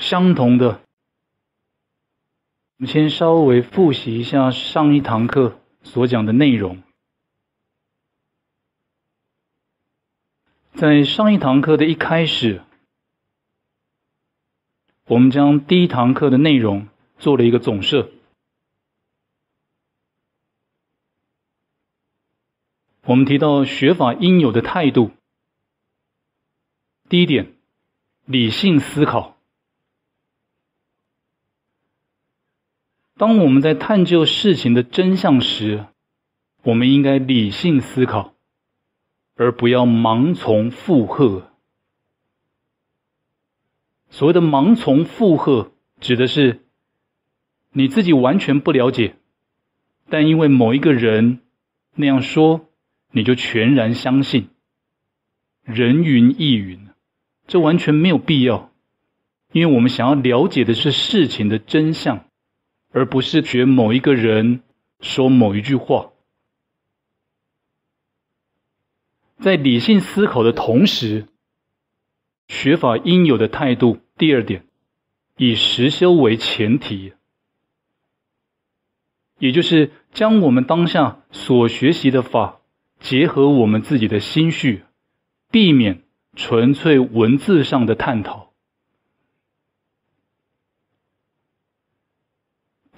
相同的，我们先稍微复习一下上一堂课所讲的内容。在上一堂课的一开始，我们将第一堂课的内容做了一个总设。我们提到学法应有的态度，第一点，理性思考。当我们在探究事情的真相时，我们应该理性思考，而不要盲从附和。所谓的盲从附和，指的是你自己完全不了解，但因为某一个人那样说，你就全然相信，人云亦云，这完全没有必要。因为我们想要了解的是事情的真相。而不是学某一个人说某一句话，在理性思考的同时，学法应有的态度。第二点，以实修为前提，也就是将我们当下所学习的法，结合我们自己的心绪，避免纯粹文字上的探讨。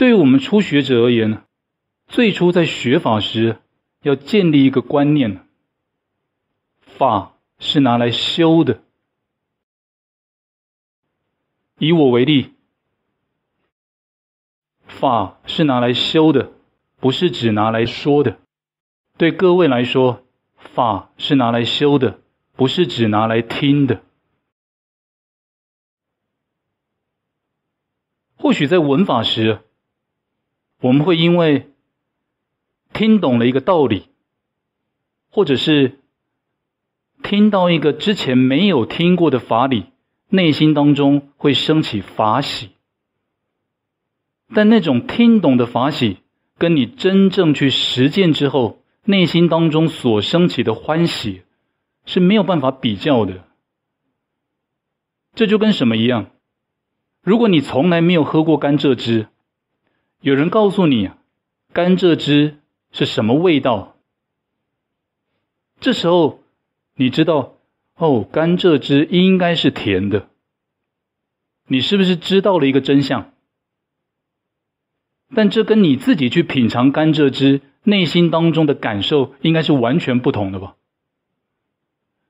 对于我们初学者而言呢，最初在学法时，要建立一个观念：法是拿来修的。以我为例，法是拿来修的，不是只拿来说的。对各位来说，法是拿来修的，不是只拿来听的。或许在闻法时，我们会因为听懂了一个道理，或者是听到一个之前没有听过的法理，内心当中会升起法喜。但那种听懂的法喜，跟你真正去实践之后，内心当中所升起的欢喜，是没有办法比较的。这就跟什么一样？如果你从来没有喝过甘蔗汁。有人告诉你，甘蔗汁是什么味道？这时候你知道，哦，甘蔗汁应该是甜的。你是不是知道了一个真相？但这跟你自己去品尝甘蔗汁内心当中的感受，应该是完全不同的吧？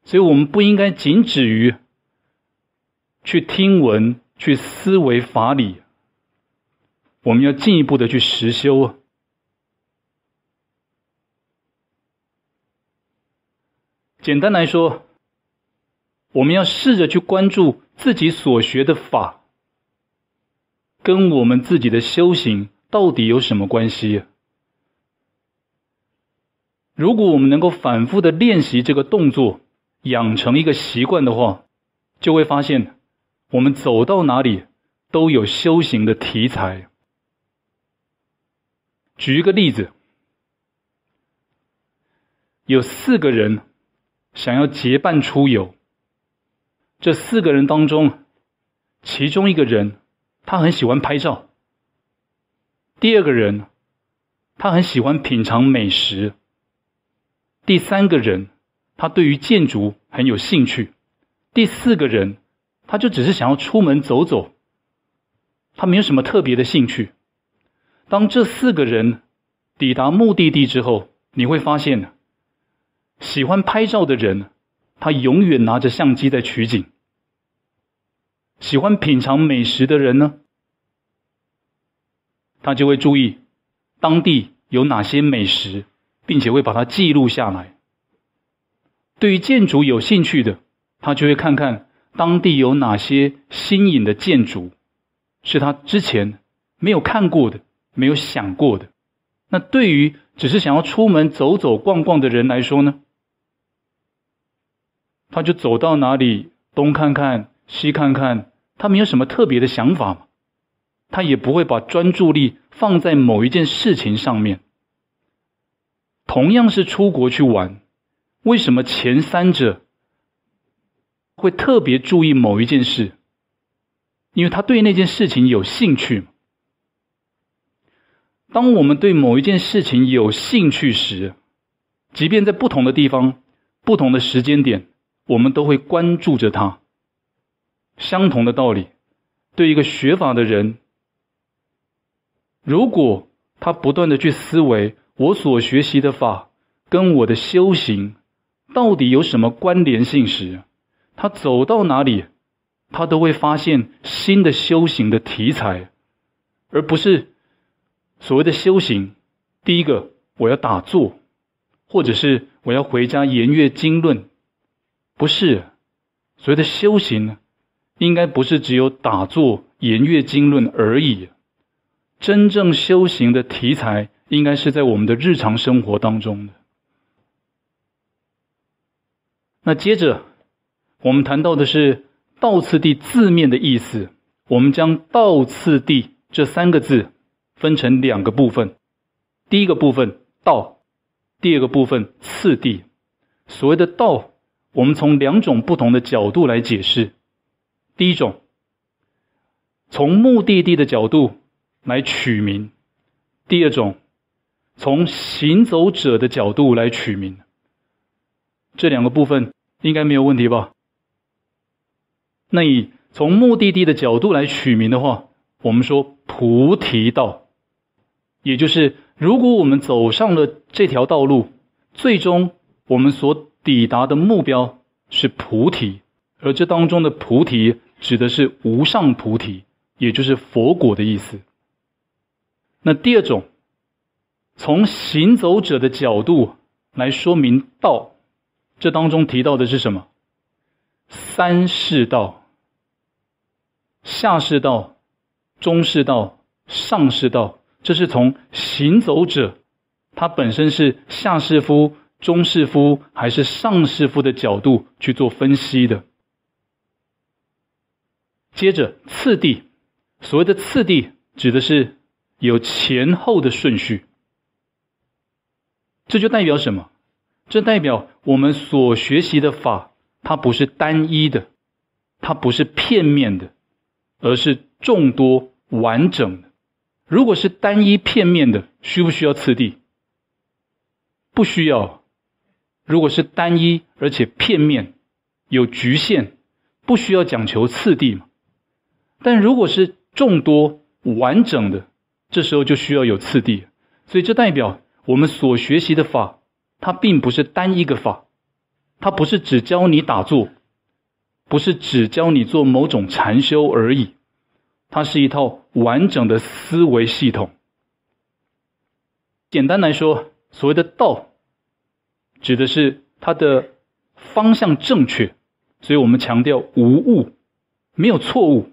所以，我们不应该仅止于去听闻、去思维法理。我们要进一步的去实修。啊。简单来说，我们要试着去关注自己所学的法，跟我们自己的修行到底有什么关系？如果我们能够反复的练习这个动作，养成一个习惯的话，就会发现，我们走到哪里都有修行的题材。举一个例子，有四个人想要结伴出游。这四个人当中，其中一个人他很喜欢拍照，第二个人他很喜欢品尝美食，第三个人他对于建筑很有兴趣，第四个人他就只是想要出门走走，他没有什么特别的兴趣。当这四个人抵达目的地之后，你会发现，喜欢拍照的人，他永远拿着相机在取景；喜欢品尝美食的人呢，他就会注意当地有哪些美食，并且会把它记录下来。对于建筑有兴趣的，他就会看看当地有哪些新颖的建筑，是他之前没有看过的。没有想过的，那对于只是想要出门走走逛逛的人来说呢，他就走到哪里东看看西看看，他没有什么特别的想法嘛，他也不会把专注力放在某一件事情上面。同样是出国去玩，为什么前三者会特别注意某一件事？因为他对那件事情有兴趣嘛。当我们对某一件事情有兴趣时，即便在不同的地方、不同的时间点，我们都会关注着它。相同的道理，对一个学法的人，如果他不断的去思维我所学习的法跟我的修行到底有什么关联性时，他走到哪里，他都会发现新的修行的题材，而不是。所谓的修行，第一个我要打坐，或者是我要回家研阅经论，不是所谓的修行呢，应该不是只有打坐、研阅经论而已。真正修行的题材，应该是在我们的日常生活当中的。那接着我们谈到的是“道次第”字面的意思，我们将“道次第”这三个字。分成两个部分，第一个部分道，第二个部分次第。所谓的道，我们从两种不同的角度来解释。第一种，从目的地的角度来取名；第二种，从行走者的角度来取名。这两个部分应该没有问题吧？那以从目的地的角度来取名的话，我们说菩提道。也就是，如果我们走上了这条道路，最终我们所抵达的目标是菩提，而这当中的菩提指的是无上菩提，也就是佛果的意思。那第二种，从行走者的角度来说明道，这当中提到的是什么？三世道：下世道、中世道、上世道。这是从行走者，他本身是下士夫、中士夫还是上士夫的角度去做分析的。接着次第，所谓的次第指的是有前后的顺序。这就代表什么？这代表我们所学习的法，它不是单一的，它不是片面的，而是众多完整的。如果是单一片面的，需不需要次第？不需要。如果是单一而且片面、有局限，不需要讲求次第嘛。但如果是众多完整的，这时候就需要有次第。所以这代表我们所学习的法，它并不是单一个法，它不是只教你打坐，不是只教你做某种禅修而已。它是一套完整的思维系统。简单来说，所谓的“道”，指的是它的方向正确，所以我们强调无误，没有错误。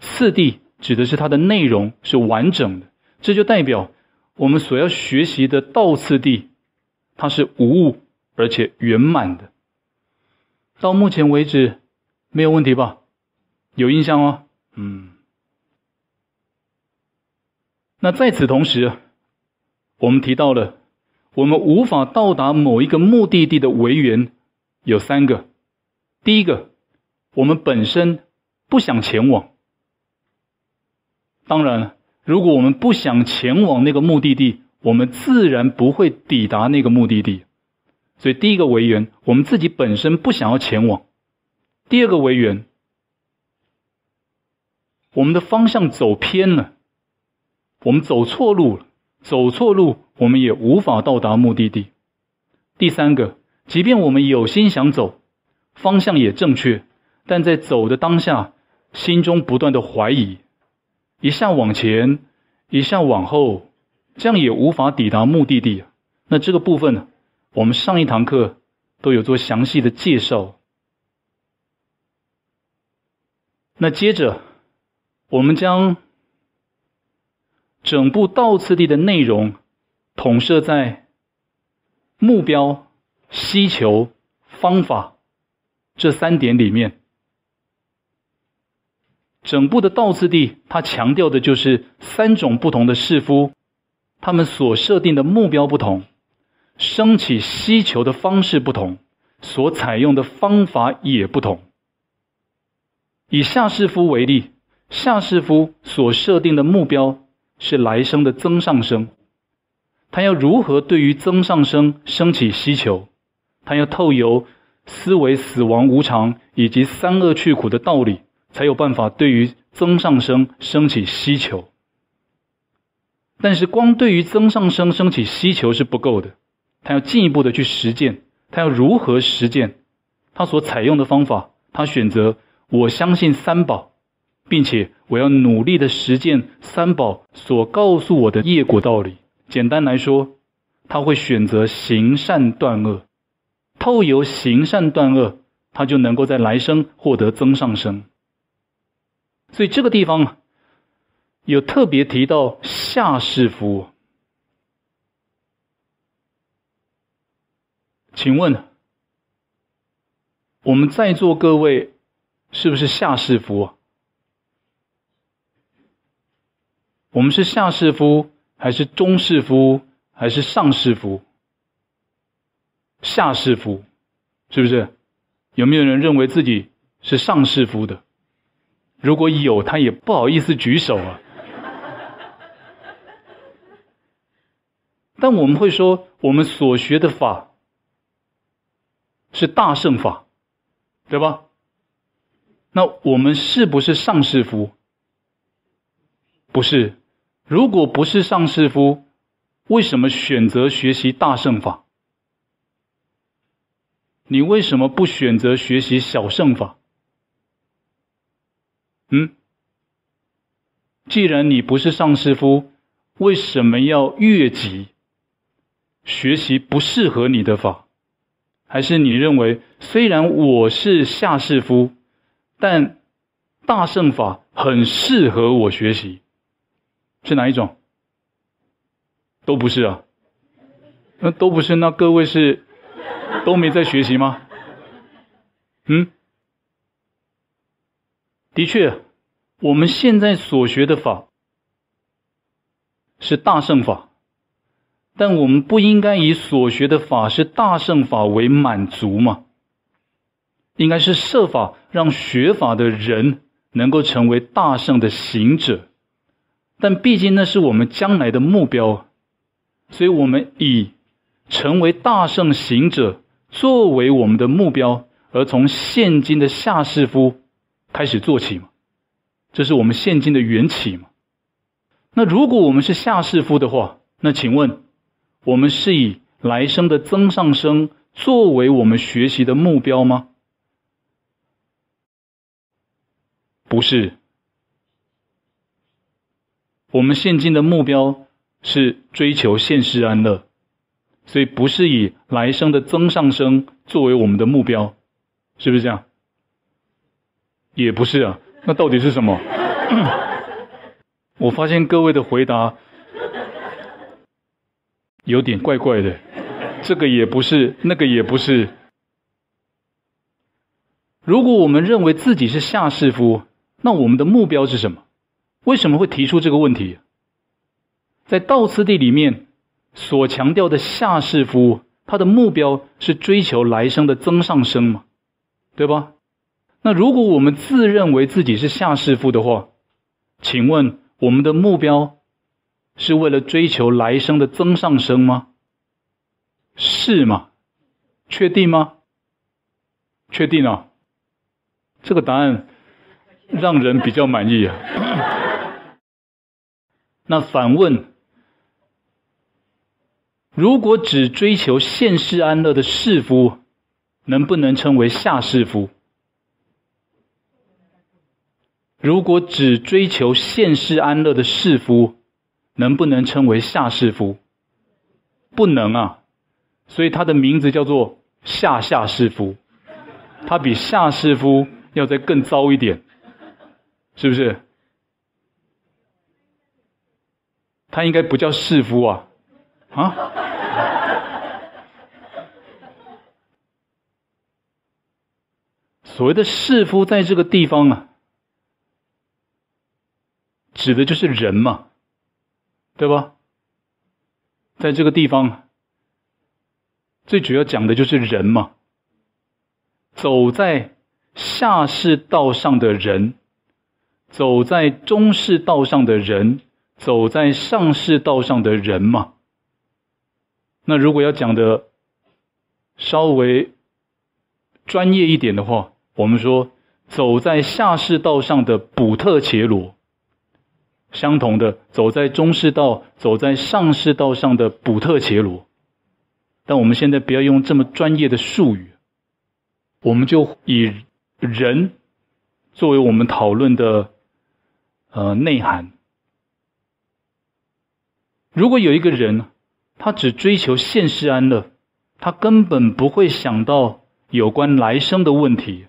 次第指的是它的内容是完整的，这就代表我们所要学习的道次第，它是无误而且圆满的。到目前为止没有问题吧？有印象哦，嗯。那在此同时，我们提到了我们无法到达某一个目的地的为缘有三个。第一个，我们本身不想前往。当然，如果我们不想前往那个目的地，我们自然不会抵达那个目的地。所以，第一个为缘，我们自己本身不想要前往。第二个为缘，我们的方向走偏了。我们走错路了，走错路，我们也无法到达目的地。第三个，即便我们有心想走，方向也正确，但在走的当下，心中不断的怀疑，一下往前，一下往后，这样也无法抵达目的地。那这个部分呢，我们上一堂课都有做详细的介绍。那接着，我们将。整部倒次第的内容统设在目标、需求、方法这三点里面。整部的倒次第，它强调的就是三种不同的士夫，他们所设定的目标不同，升起需求的方式不同，所采用的方法也不同。以下士夫为例，下士夫所设定的目标。是来生的增上生，他要如何对于增上生升起希求？他要透由思维死亡无常以及三恶去苦的道理，才有办法对于增上生升起希求。但是光对于增上生升起希求是不够的，他要进一步的去实践，他要如何实践？他所采用的方法，他选择我相信三宝。并且我要努力的实践三宝所告诉我的业果道理。简单来说，他会选择行善断恶，透由行善断恶，他就能够在来生获得增上生。所以这个地方有特别提到下士务。请问我们在座各位是不是下士务？我们是下士夫还是中士夫还是上士夫？下士夫是不是？有没有人认为自己是上士夫的？如果有，他也不好意思举手啊。但我们会说，我们所学的法是大圣法，对吧？那我们是不是上士夫？不是。如果不是上士夫，为什么选择学习大圣法？你为什么不选择学习小圣法？嗯，既然你不是上士夫，为什么要越级学习不适合你的法？还是你认为，虽然我是下士夫，但大圣法很适合我学习？是哪一种？都不是啊，那都不是。那各位是都没在学习吗？嗯，的确，我们现在所学的法是大圣法，但我们不应该以所学的法是大圣法为满足嘛？应该是设法让学法的人能够成为大圣的行者。但毕竟那是我们将来的目标，所以我们以成为大圣行者作为我们的目标，而从现今的下士夫开始做起嘛，这是我们现今的缘起嘛。那如果我们是下士夫的话，那请问我们是以来生的增上生作为我们学习的目标吗？不是。我们现今的目标是追求现世安乐，所以不是以来生的增上生作为我们的目标，是不是这样？也不是啊，那到底是什么？我发现各位的回答有点怪怪的，这个也不是，那个也不是。如果我们认为自己是下士夫，那我们的目标是什么？为什么会提出这个问题？在《道次第》里面所强调的下士夫，他的目标是追求来生的增上生嘛，对吧？那如果我们自认为自己是下士夫的话，请问我们的目标是为了追求来生的增上生吗？是吗？确定吗？确定啊！这个答案让人比较满意啊。那反问：如果只追求现世安乐的士夫，能不能称为下士夫？如果只追求现世安乐的士夫，能不能称为下士夫？不能啊，所以他的名字叫做下下士夫。他比下士夫要再更糟一点，是不是？他应该不叫士夫啊，啊？所谓的士夫在这个地方啊，指的就是人嘛，对吧？在这个地方，最主要讲的就是人嘛。走在下士道上的人，走在中士道上的人。走在上市道上的人嘛，那如果要讲的稍微专业一点的话，我们说走在下市道上的普特切罗，相同的走在中世道、走在上市道上的普特切罗，但我们现在不要用这么专业的术语，我们就以人作为我们讨论的呃内涵。如果有一个人，他只追求现世安乐，他根本不会想到有关来生的问题，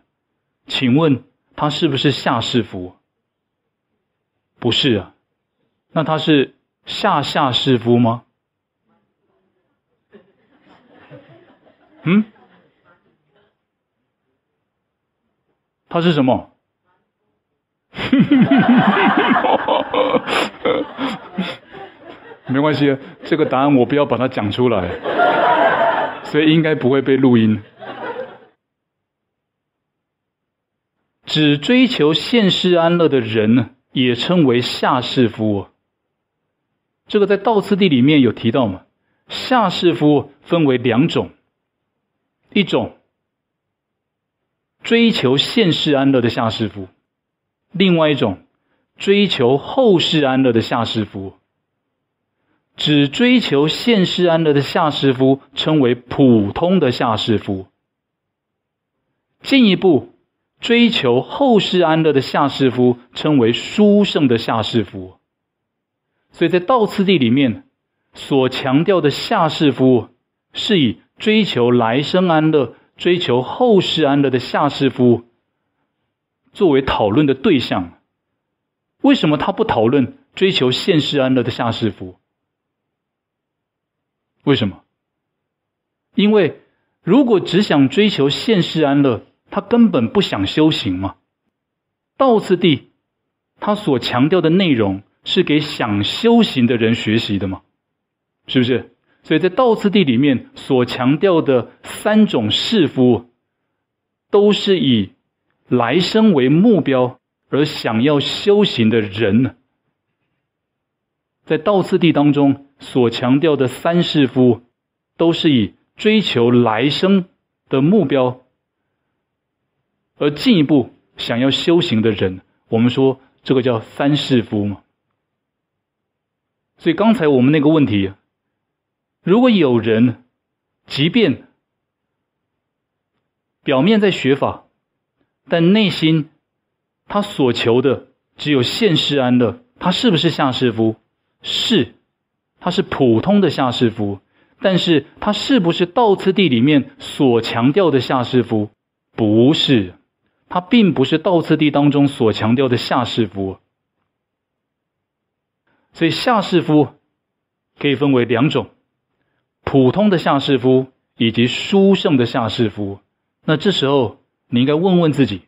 请问他是不是下世夫？不是啊，那他是下下世夫吗？嗯？他是什么？没关系这个答案我不要把它讲出来，所以应该不会被录音。只追求现世安乐的人呢，也称为下士夫。这个在《道次第》里面有提到嘛。下士夫分为两种，一种追求现世安乐的下士夫，另外一种追求后世安乐的下士夫。只追求现世安乐的下士夫称为普通的下士夫。进一步追求后世安乐的下士夫称为书圣的下士夫。所以在道次第里面所强调的下士夫，是以追求来生安乐、追求后世安乐的下士夫作为讨论的对象。为什么他不讨论追求现世安乐的下士夫？为什么？因为如果只想追求现世安乐，他根本不想修行嘛。《道次第》他所强调的内容是给想修行的人学习的嘛，是不是？所以在《道次第》里面所强调的三种世夫，都是以来生为目标而想要修行的人呢。在道次第当中所强调的三世夫，都是以追求来生的目标而进一步想要修行的人。我们说这个叫三世夫嘛。所以刚才我们那个问题，如果有人即便表面在学法，但内心他所求的只有现世安乐，他是不是下世夫？是，他是普通的下士夫，但是他是不是道次第里面所强调的下士夫？不是，他并不是道次第当中所强调的下士夫。所以下士夫可以分为两种：普通的下士夫以及殊胜的下士夫。那这时候你应该问问自己：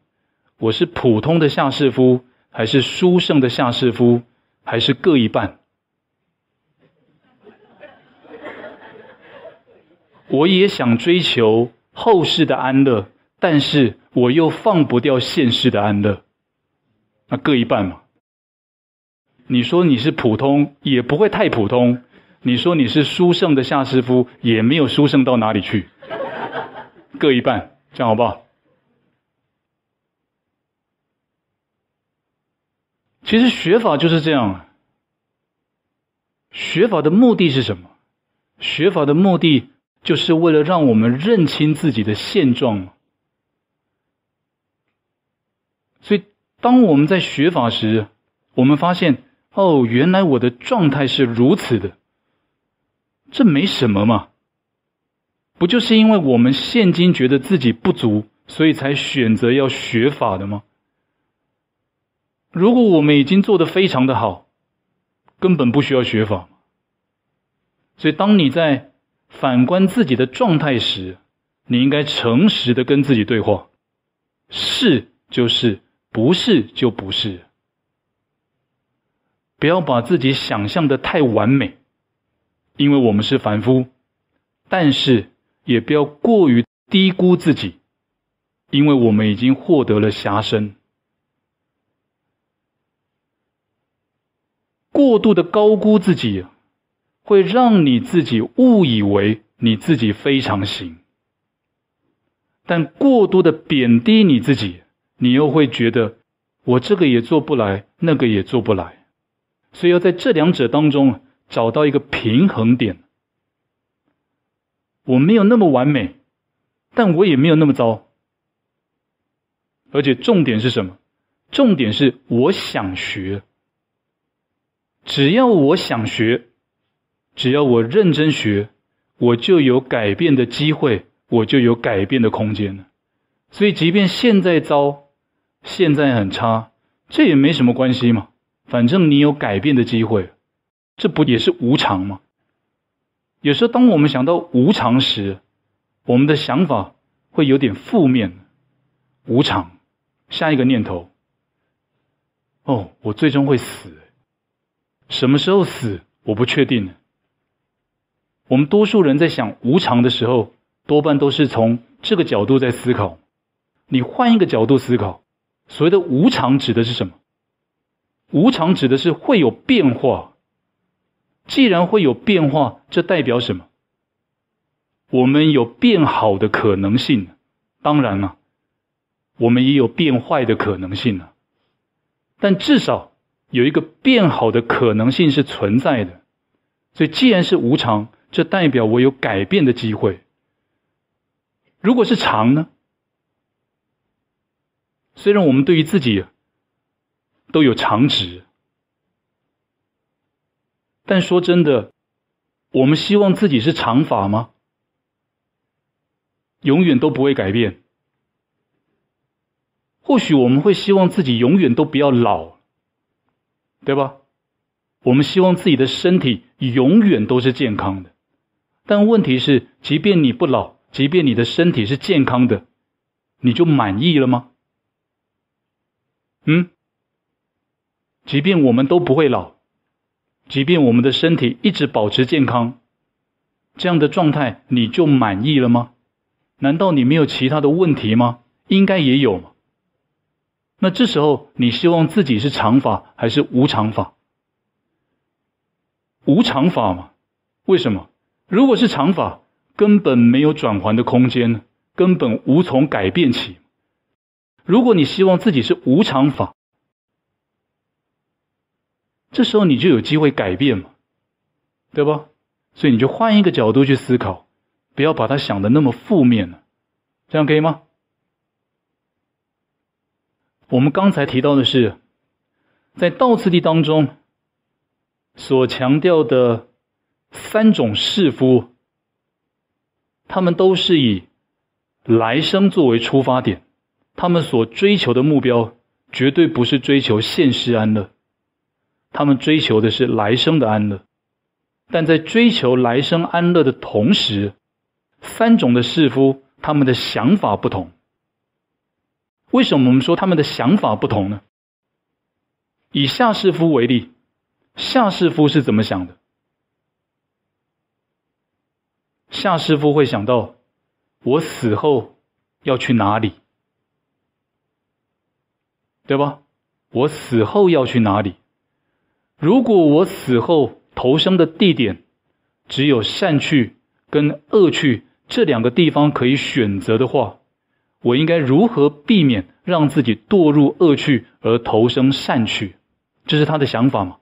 我是普通的下士夫，还是殊胜的下士夫，还是各一半？我也想追求后世的安乐，但是我又放不掉现世的安乐，那各一半嘛。你说你是普通，也不会太普通；你说你是书圣的夏师傅，也没有书圣到哪里去。各一半，这样好不好？其实学法就是这样学法的目的是什么？学法的目的。就是为了让我们认清自己的现状。所以，当我们在学法时，我们发现，哦，原来我的状态是如此的，这没什么嘛。不就是因为我们现今觉得自己不足，所以才选择要学法的吗？如果我们已经做得非常的好，根本不需要学法。所以，当你在。反观自己的状态时，你应该诚实的跟自己对话，是就是，不是就不是。不要把自己想象的太完美，因为我们是凡夫，但是也不要过于低估自己，因为我们已经获得了遐身。过度的高估自己。会让你自己误以为你自己非常行，但过度的贬低你自己，你又会觉得我这个也做不来，那个也做不来，所以要在这两者当中找到一个平衡点。我没有那么完美，但我也没有那么糟，而且重点是什么？重点是我想学，只要我想学。只要我认真学，我就有改变的机会，我就有改变的空间了。所以，即便现在糟，现在很差，这也没什么关系嘛。反正你有改变的机会，这不也是无常吗？有时候，当我们想到无常时，我们的想法会有点负面。无常，下一个念头：哦，我最终会死，什么时候死，我不确定。我们多数人在想无常的时候，多半都是从这个角度在思考。你换一个角度思考，所谓的无常指的是什么？无常指的是会有变化。既然会有变化，这代表什么？我们有变好的可能性，当然了，我们也有变坏的可能性了。但至少有一个变好的可能性是存在的。所以，既然是无常，这代表我有改变的机会。如果是长呢？虽然我们对于自己都有长指，但说真的，我们希望自己是长发吗？永远都不会改变。或许我们会希望自己永远都不要老，对吧？我们希望自己的身体永远都是健康的。但问题是，即便你不老，即便你的身体是健康的，你就满意了吗？嗯？即便我们都不会老，即便我们的身体一直保持健康，这样的状态你就满意了吗？难道你没有其他的问题吗？应该也有嘛。那这时候你希望自己是长法还是无常法？无常法嘛？为什么？如果是长法，根本没有转还的空间，根本无从改变起。如果你希望自己是无常法，这时候你就有机会改变嘛，对不？所以你就换一个角度去思考，不要把它想的那么负面了，这样可以吗？我们刚才提到的是，在道次第当中所强调的。三种士夫，他们都是以来生作为出发点，他们所追求的目标绝对不是追求现世安乐，他们追求的是来生的安乐。但在追求来生安乐的同时，三种的士夫他们的想法不同。为什么我们说他们的想法不同呢？以下士夫为例，下士夫是怎么想的？夏师傅会想到，我死后要去哪里，对吧？我死后要去哪里？如果我死后投生的地点只有善趣跟恶趣这两个地方可以选择的话，我应该如何避免让自己堕入恶趣而投生善趣？这是他的想法嘛，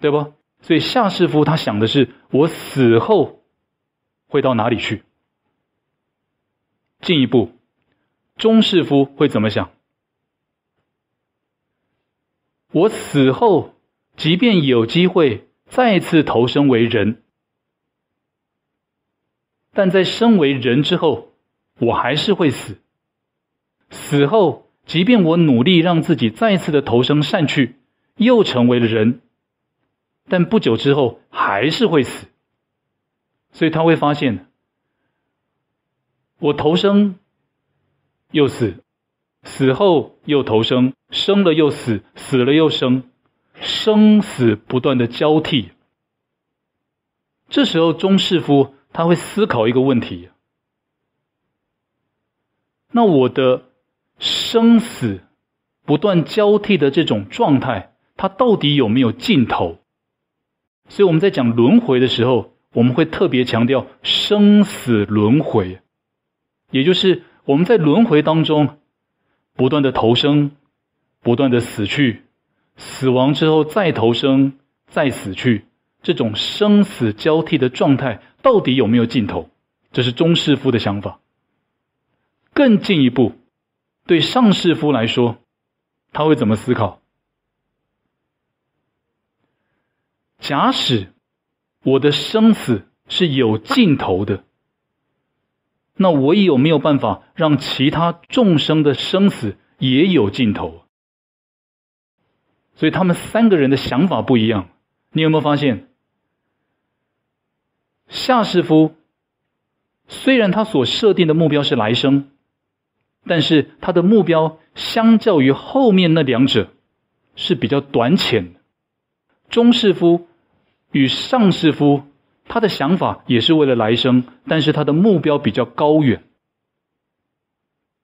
对吧？所以夏师傅他想的是，我死后。会到哪里去？进一步，钟师傅会怎么想？我死后，即便有机会再次投生为人，但在身为人之后，我还是会死。死后，即便我努力让自己再次的投生善趣，又成为了人，但不久之后还是会死。所以他会发现，我投生又死，死后又投生，生了又死，死了又生，生死不断的交替。这时候，钟世夫他会思考一个问题：，那我的生死不断交替的这种状态，它到底有没有尽头？所以我们在讲轮回的时候。我们会特别强调生死轮回，也就是我们在轮回当中不断的投生、不断的死去，死亡之后再投生、再死去，这种生死交替的状态到底有没有尽头？这是中世夫的想法。更进一步，对上世夫来说，他会怎么思考？假使。我的生死是有尽头的，那我有没有办法让其他众生的生死也有尽头？所以他们三个人的想法不一样，你有没有发现？夏师夫虽然他所设定的目标是来生，但是他的目标相较于后面那两者是比较短浅的。钟世夫。与上士夫，他的想法也是为了来生，但是他的目标比较高远。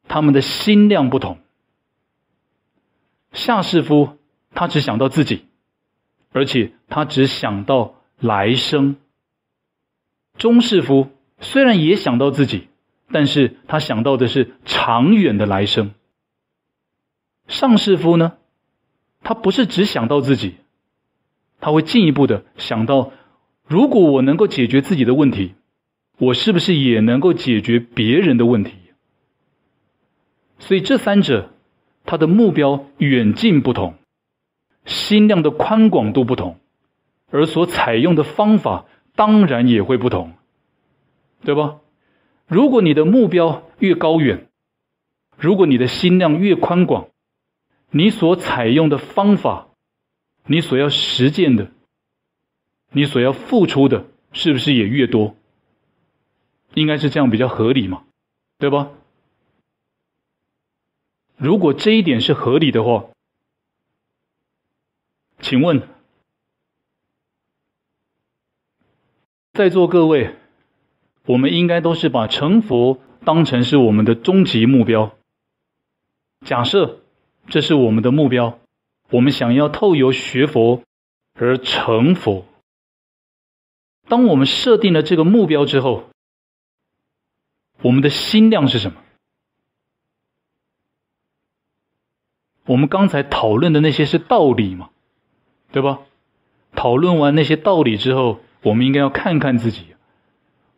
他们的心量不同。下士夫他只想到自己，而且他只想到来生。中士夫虽然也想到自己，但是他想到的是长远的来生。上士夫呢，他不是只想到自己。他会进一步的想到，如果我能够解决自己的问题，我是不是也能够解决别人的问题？所以这三者，他的目标远近不同，心量的宽广度不同，而所采用的方法当然也会不同，对吧？如果你的目标越高远，如果你的心量越宽广，你所采用的方法。你所要实践的，你所要付出的，是不是也越多？应该是这样比较合理嘛，对吧？如果这一点是合理的话，请问，在座各位，我们应该都是把成佛当成是我们的终极目标。假设这是我们的目标。我们想要透由学佛而成佛。当我们设定了这个目标之后，我们的心量是什么？我们刚才讨论的那些是道理吗？对吧？讨论完那些道理之后，我们应该要看看自己。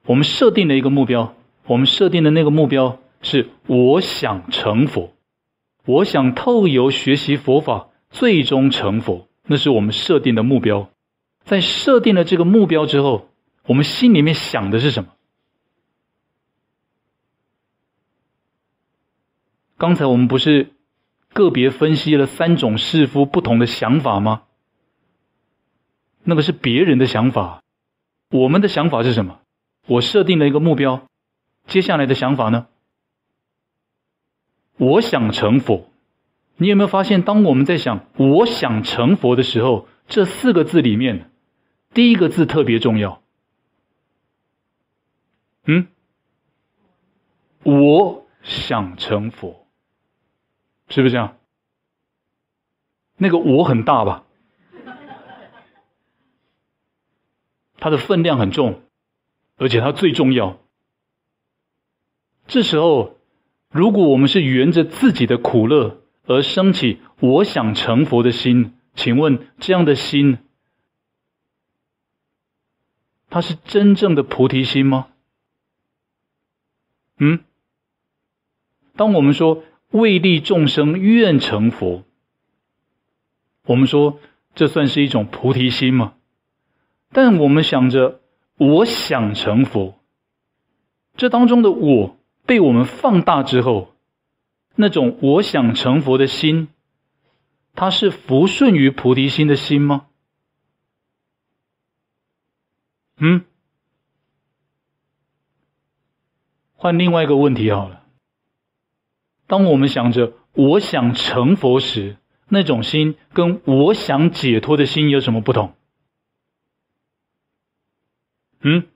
我们设定了一个目标，我们设定的那个目标是：我想成佛，我想透由学习佛法。最终成佛，那是我们设定的目标。在设定了这个目标之后，我们心里面想的是什么？刚才我们不是个别分析了三种士夫不同的想法吗？那个是别人的想法，我们的想法是什么？我设定了一个目标，接下来的想法呢？我想成佛。你有没有发现，当我们在想“我想成佛”的时候，这四个字里面，第一个字特别重要。嗯，我想成佛，是不是这样？那个“我”很大吧？它的分量很重，而且它最重要。这时候，如果我们是沿着自己的苦乐，而升起我想成佛的心，请问这样的心，它是真正的菩提心吗？嗯？当我们说为利众生愿成佛，我们说这算是一种菩提心吗？但我们想着我想成佛，这当中的我被我们放大之后。那种我想成佛的心，它是服顺于菩提心的心吗？嗯，换另外一个问题好了。当我们想着我想成佛时，那种心跟我想解脱的心有什么不同？嗯。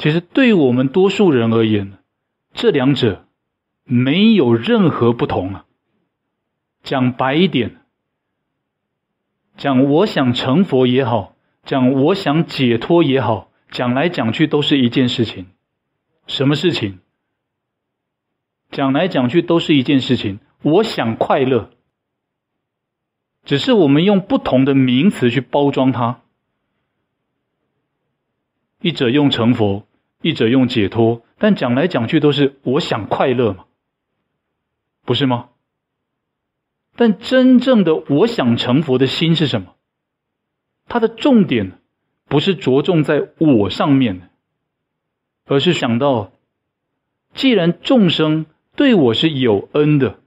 其实对我们多数人而言，这两者没有任何不同啊。讲白一点，讲我想成佛也好，讲我想解脱也好，讲来讲去都是一件事情。什么事情？讲来讲去都是一件事情。我想快乐，只是我们用不同的名词去包装它，一者用成佛。一者用解脱，但讲来讲去都是我想快乐嘛，不是吗？但真正的我想成佛的心是什么？它的重点不是着重在我上面，而是想到，既然众生对我是有恩的，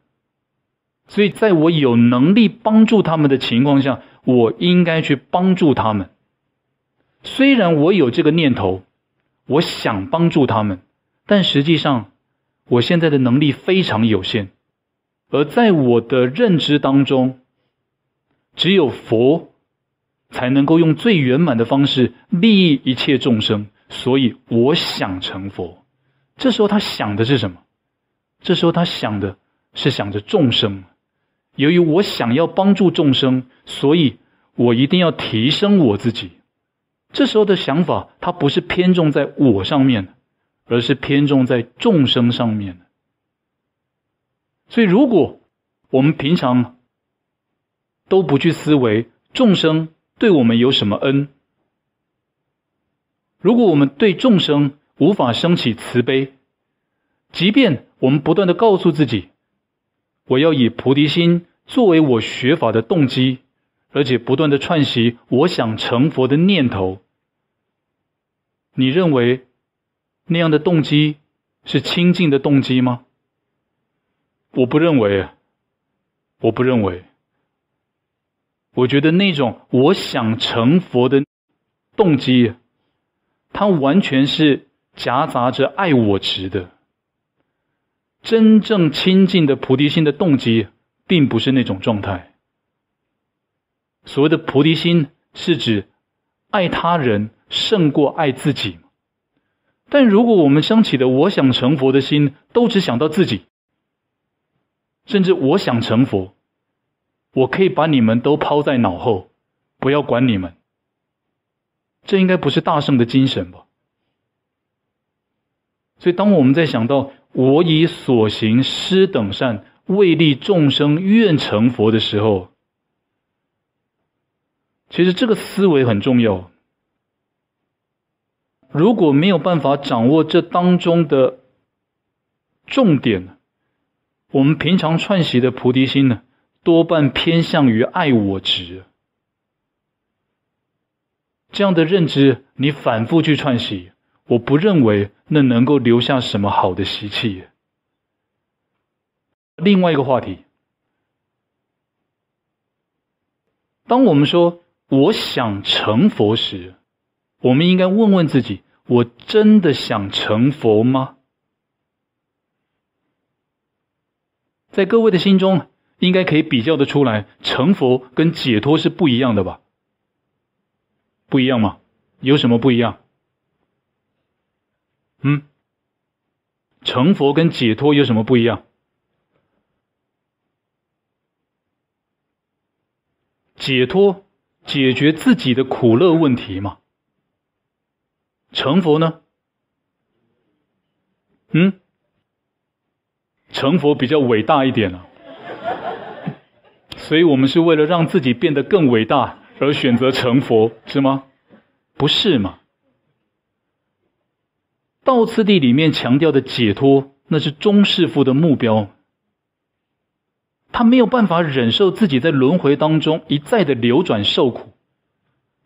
所以在我有能力帮助他们的情况下，我应该去帮助他们。虽然我有这个念头。我想帮助他们，但实际上我现在的能力非常有限，而在我的认知当中，只有佛才能够用最圆满的方式利益一切众生，所以我想成佛。这时候他想的是什么？这时候他想的是想着众生。由于我想要帮助众生，所以我一定要提升我自己。这时候的想法，它不是偏重在我上面，而是偏重在众生上面。所以，如果我们平常都不去思维众生对我们有什么恩，如果我们对众生无法升起慈悲，即便我们不断的告诉自己，我要以菩提心作为我学法的动机，而且不断的串习我想成佛的念头。你认为那样的动机是清净的动机吗？我不认为，我不认为。我觉得那种我想成佛的动机，它完全是夹杂着爱我执的。真正清近的菩提心的动机，并不是那种状态。所谓的菩提心，是指。爱他人胜过爱自己但如果我们升起的我想成佛的心，都只想到自己，甚至我想成佛，我可以把你们都抛在脑后，不要管你们，这应该不是大圣的精神吧？所以当我们在想到我以所行施等善为利众生愿成佛的时候，其实这个思维很重要。如果没有办法掌握这当中的重点，我们平常串习的菩提心呢，多半偏向于爱我执。这样的认知，你反复去串习，我不认为那能够留下什么好的习气。另外一个话题，当我们说。我想成佛时，我们应该问问自己：我真的想成佛吗？在各位的心中，应该可以比较的出来，成佛跟解脱是不一样的吧？不一样吗？有什么不一样？嗯，成佛跟解脱有什么不一样？解脱。解决自己的苦乐问题嘛？成佛呢？嗯，成佛比较伟大一点了。所以，我们是为了让自己变得更伟大而选择成佛，是吗？不是嘛？《道次第》里面强调的解脱，那是中师傅的目标。他没有办法忍受自己在轮回当中一再的流转受苦，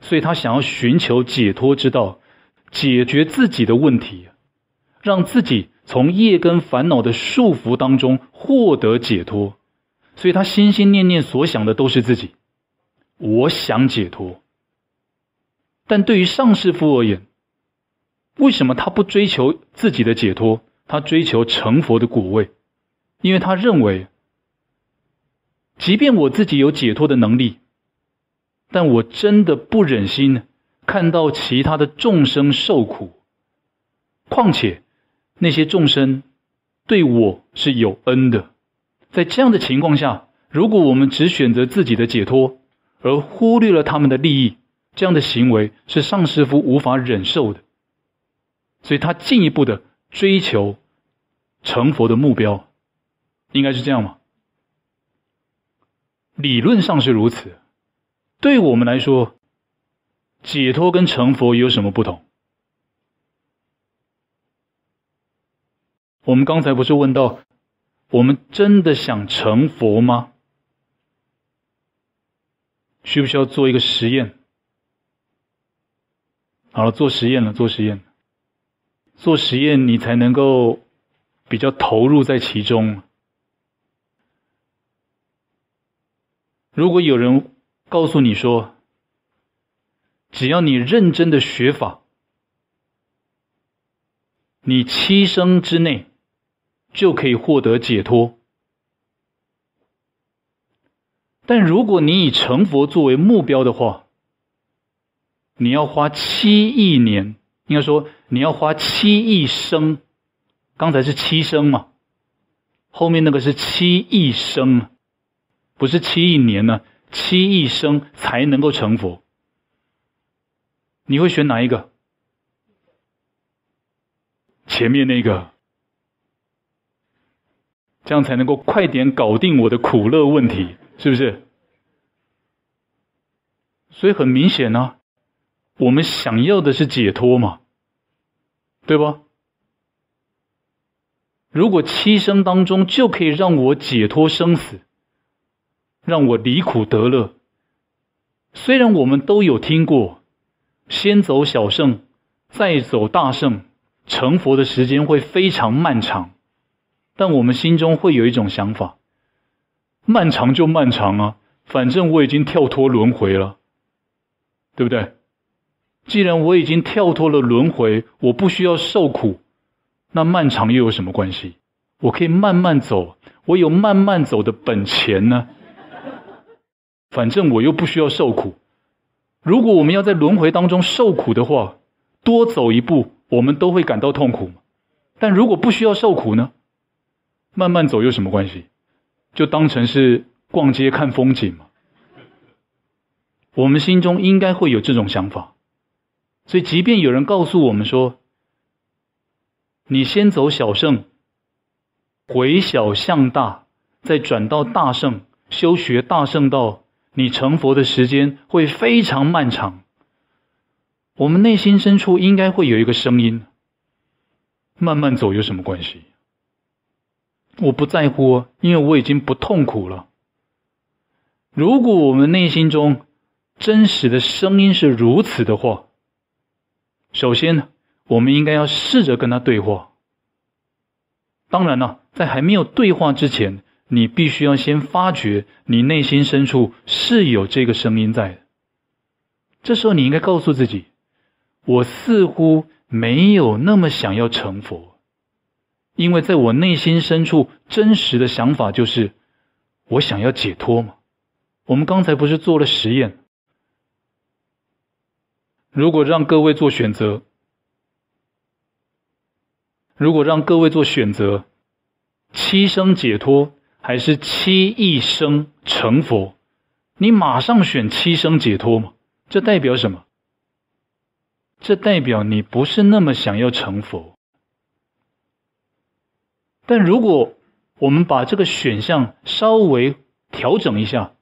所以他想要寻求解脱之道，解决自己的问题，让自己从业根烦恼的束缚当中获得解脱。所以他心心念念所想的都是自己，我想解脱。但对于上师父而言，为什么他不追求自己的解脱，他追求成佛的果位？因为他认为。即便我自己有解脱的能力，但我真的不忍心看到其他的众生受苦。况且那些众生对我是有恩的，在这样的情况下，如果我们只选择自己的解脱，而忽略了他们的利益，这样的行为是上师傅无法忍受的。所以，他进一步的追求成佛的目标，应该是这样吗？理论上是如此，对我们来说，解脱跟成佛有什么不同？我们刚才不是问到，我们真的想成佛吗？需不需要做一个实验？好了，做实验了，做实验，做实验，你才能够比较投入在其中。如果有人告诉你说，只要你认真的学法，你七生之内就可以获得解脱。但如果你以成佛作为目标的话，你要花七亿年，应该说你要花七亿生，刚才是七生嘛，后面那个是七亿生。不是七亿年呢，七亿生才能够成佛。你会选哪一个？前面那个，这样才能够快点搞定我的苦乐问题，是不是？所以很明显啊，我们想要的是解脱嘛，对不？如果七生当中就可以让我解脱生死。让我离苦得乐。虽然我们都有听过，先走小圣，再走大圣，成佛的时间会非常漫长，但我们心中会有一种想法：漫长就漫长啊，反正我已经跳脱轮回了，对不对？既然我已经跳脱了轮回，我不需要受苦，那漫长又有什么关系？我可以慢慢走，我有慢慢走的本钱呢。反正我又不需要受苦。如果我们要在轮回当中受苦的话，多走一步，我们都会感到痛苦。但如果不需要受苦呢？慢慢走又有什么关系？就当成是逛街看风景嘛。我们心中应该会有这种想法。所以，即便有人告诉我们说：“你先走小圣，回小向大，再转到大圣，修学大圣道。”你成佛的时间会非常漫长。我们内心深处应该会有一个声音。慢慢走有什么关系？我不在乎，因为我已经不痛苦了。如果我们内心中真实的声音是如此的话，首先，我们应该要试着跟他对话。当然了，在还没有对话之前。你必须要先发觉你内心深处是有这个声音在的。这时候你应该告诉自己，我似乎没有那么想要成佛，因为在我内心深处真实的想法就是我想要解脱嘛。我们刚才不是做了实验？如果让各位做选择，如果让各位做选择，牺牲解脱。还是七一生成佛，你马上选七生解脱嘛？这代表什么？这代表你不是那么想要成佛。但如果我们把这个选项稍微调整一下，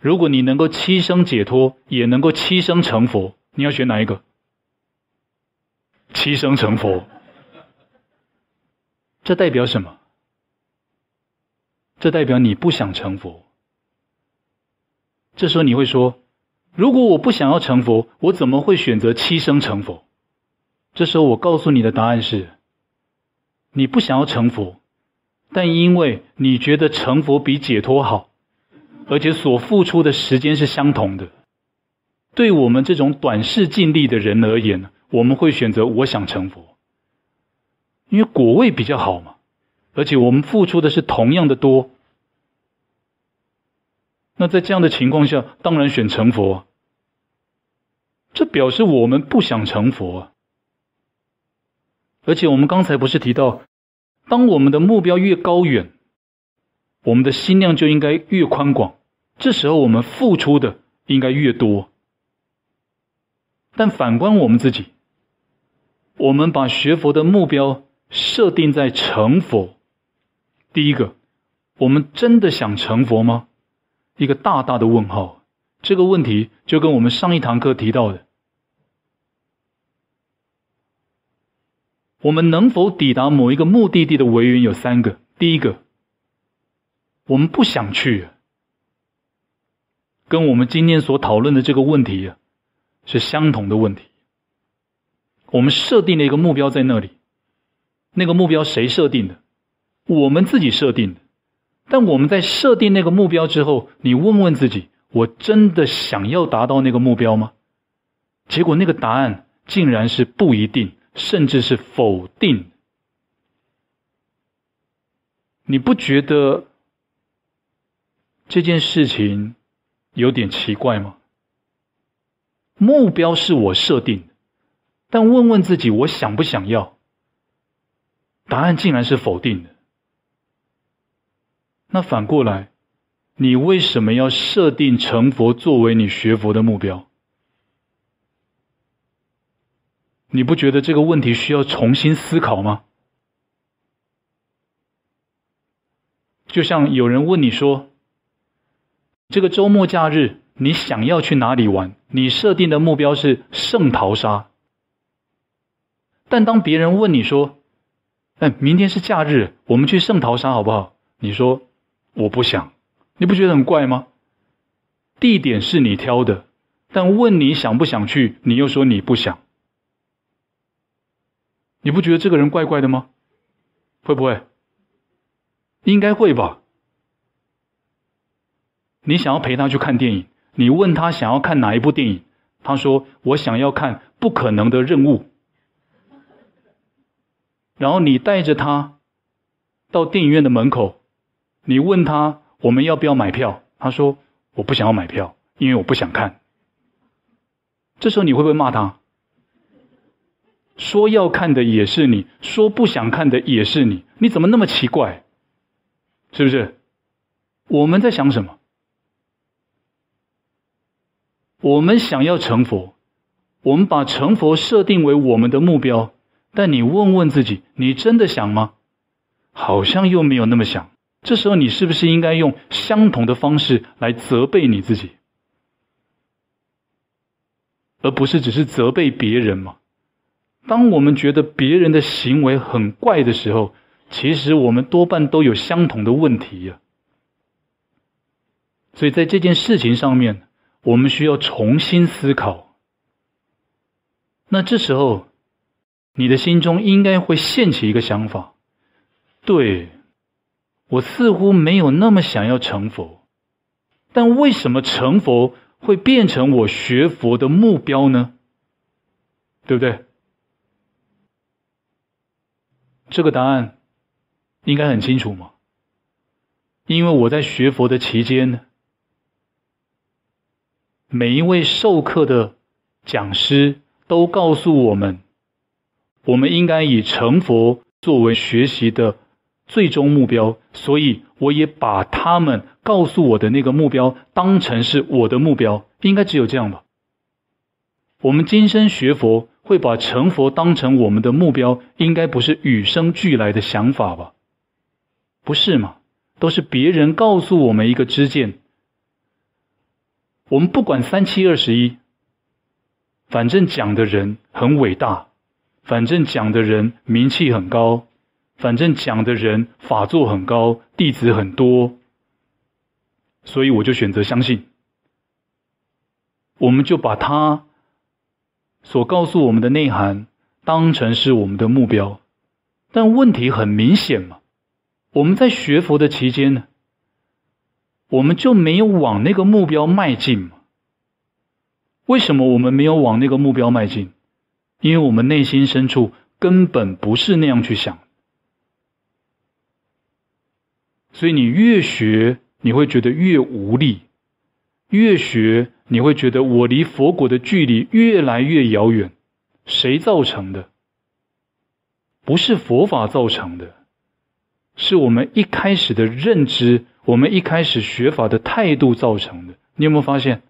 如果你能够七生解脱，也能够七生成佛，你要选哪一个？七生成佛，这代表什么？这代表你不想成佛。这时候你会说：“如果我不想要成佛，我怎么会选择七生成佛？”这时候我告诉你的答案是：你不想要成佛，但因为你觉得成佛比解脱好，而且所付出的时间是相同的。对我们这种短视尽力的人而言，我们会选择我想成佛，因为果味比较好嘛。而且我们付出的是同样的多，那在这样的情况下，当然选成佛。这表示我们不想成佛，而且我们刚才不是提到，当我们的目标越高远，我们的心量就应该越宽广，这时候我们付出的应该越多。但反观我们自己，我们把学佛的目标设定在成佛。第一个，我们真的想成佛吗？一个大大的问号。这个问题就跟我们上一堂课提到的，我们能否抵达某一个目的地的围缘有三个。第一个，我们不想去，跟我们今天所讨论的这个问题是相同的问题。我们设定了一个目标在那里，那个目标谁设定的？我们自己设定的，但我们在设定那个目标之后，你问问自己：我真的想要达到那个目标吗？结果那个答案竟然是不一定，甚至是否定。你不觉得这件事情有点奇怪吗？目标是我设定的，但问问自己：我想不想要？答案竟然是否定的。那反过来，你为什么要设定成佛作为你学佛的目标？你不觉得这个问题需要重新思考吗？就像有人问你说：“这个周末假日你想要去哪里玩？”你设定的目标是圣淘沙，但当别人问你说：“哎，明天是假日，我们去圣淘沙好不好？”你说。我不想，你不觉得很怪吗？地点是你挑的，但问你想不想去，你又说你不想。你不觉得这个人怪怪的吗？会不会？应该会吧。你想要陪他去看电影，你问他想要看哪一部电影，他说我想要看《不可能的任务》。然后你带着他到电影院的门口。你问他我们要不要买票？他说我不想要买票，因为我不想看。这时候你会不会骂他？说要看的也是你，说不想看的也是你，你怎么那么奇怪？是不是？我们在想什么？我们想要成佛，我们把成佛设定为我们的目标。但你问问自己，你真的想吗？好像又没有那么想。这时候，你是不是应该用相同的方式来责备你自己，而不是只是责备别人嘛？当我们觉得别人的行为很怪的时候，其实我们多半都有相同的问题呀。所以在这件事情上面，我们需要重新思考。那这时候，你的心中应该会现起一个想法，对。我似乎没有那么想要成佛，但为什么成佛会变成我学佛的目标呢？对不对？这个答案应该很清楚嘛？因为我在学佛的期间，呢，每一位授课的讲师都告诉我们，我们应该以成佛作为学习的。最终目标，所以我也把他们告诉我的那个目标当成是我的目标，应该只有这样吧？我们今生学佛，会把成佛当成我们的目标，应该不是与生俱来的想法吧？不是嘛？都是别人告诉我们一个知见，我们不管三七二十一，反正讲的人很伟大，反正讲的人名气很高。反正讲的人法座很高，弟子很多，所以我就选择相信。我们就把他所告诉我们的内涵当成是我们的目标，但问题很明显嘛，我们在学佛的期间呢，我们就没有往那个目标迈进嘛。为什么我们没有往那个目标迈进？因为我们内心深处根本不是那样去想。所以你越学，你会觉得越无力；越学，你会觉得我离佛果的距离越来越遥远。谁造成的？不是佛法造成的，是我们一开始的认知，我们一开始学法的态度造成的。你有没有发现？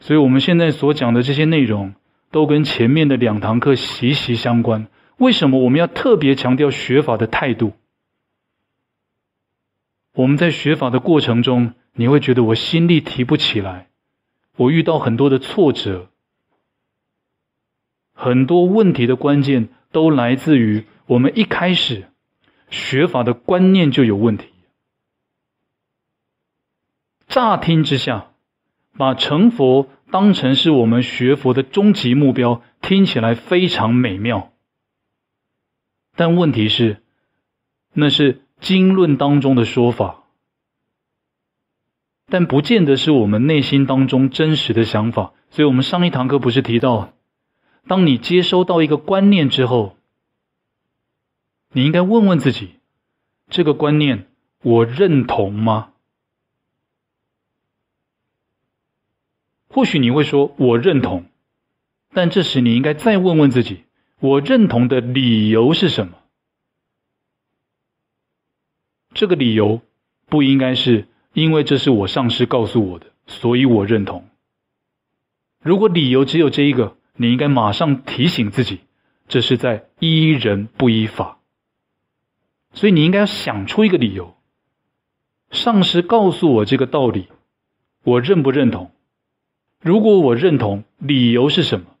所以，我们现在所讲的这些内容，都跟前面的两堂课息息相关。为什么我们要特别强调学法的态度？我们在学法的过程中，你会觉得我心力提不起来，我遇到很多的挫折，很多问题的关键都来自于我们一开始学法的观念就有问题。乍听之下，把成佛当成是我们学佛的终极目标，听起来非常美妙。但问题是，那是经论当中的说法，但不见得是我们内心当中真实的想法。所以，我们上一堂课不是提到，当你接收到一个观念之后，你应该问问自己，这个观念我认同吗？或许你会说，我认同，但这时你应该再问问自己。我认同的理由是什么？这个理由不应该是因为这是我上师告诉我的，所以我认同。如果理由只有这一个，你应该马上提醒自己，这是在依人不依法。所以你应该要想出一个理由。上师告诉我这个道理，我认不认同？如果我认同，理由是什么？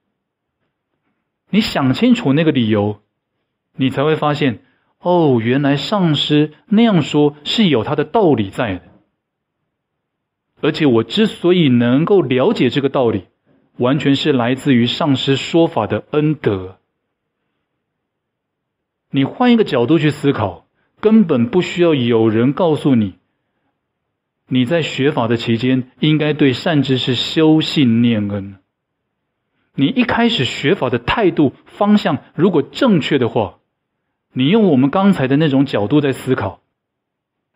你想清楚那个理由，你才会发现，哦，原来上师那样说是有他的道理在的。而且我之所以能够了解这个道理，完全是来自于上师说法的恩德。你换一个角度去思考，根本不需要有人告诉你，你在学法的期间应该对善知识修信念恩。你一开始学法的态度、方向，如果正确的话，你用我们刚才的那种角度在思考，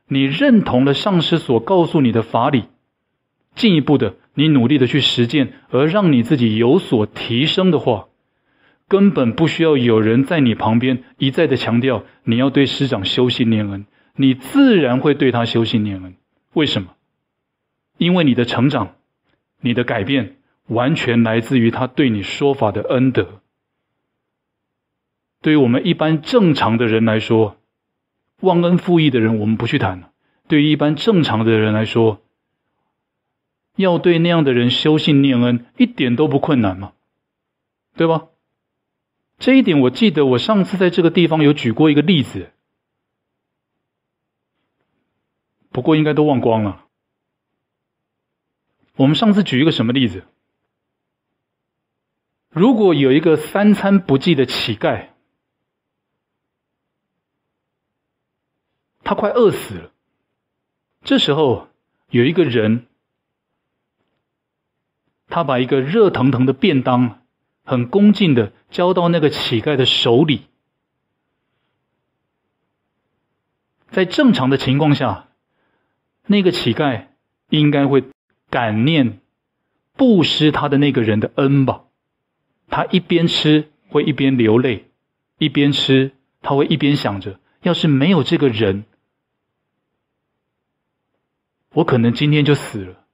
你认同了上师所告诉你的法理，进一步的，你努力的去实践，而让你自己有所提升的话，根本不需要有人在你旁边一再的强调你要对师长修心念恩，你自然会对他修心念恩。为什么？因为你的成长，你的改变。完全来自于他对你说法的恩德。对于我们一般正常的人来说，忘恩负义的人我们不去谈了。对于一般正常的人来说，要对那样的人修信念恩一点都不困难嘛，对吧？这一点我记得，我上次在这个地方有举过一个例子，不过应该都忘光了。我们上次举一个什么例子？如果有一个三餐不继的乞丐，他快饿死了。这时候有一个人，他把一个热腾腾的便当，很恭敬的交到那个乞丐的手里。在正常的情况下，那个乞丐应该会感念布施他的那个人的恩吧。他一边吃会一边流泪，一边吃他会一边想着：要是没有这个人，我可能今天就死了。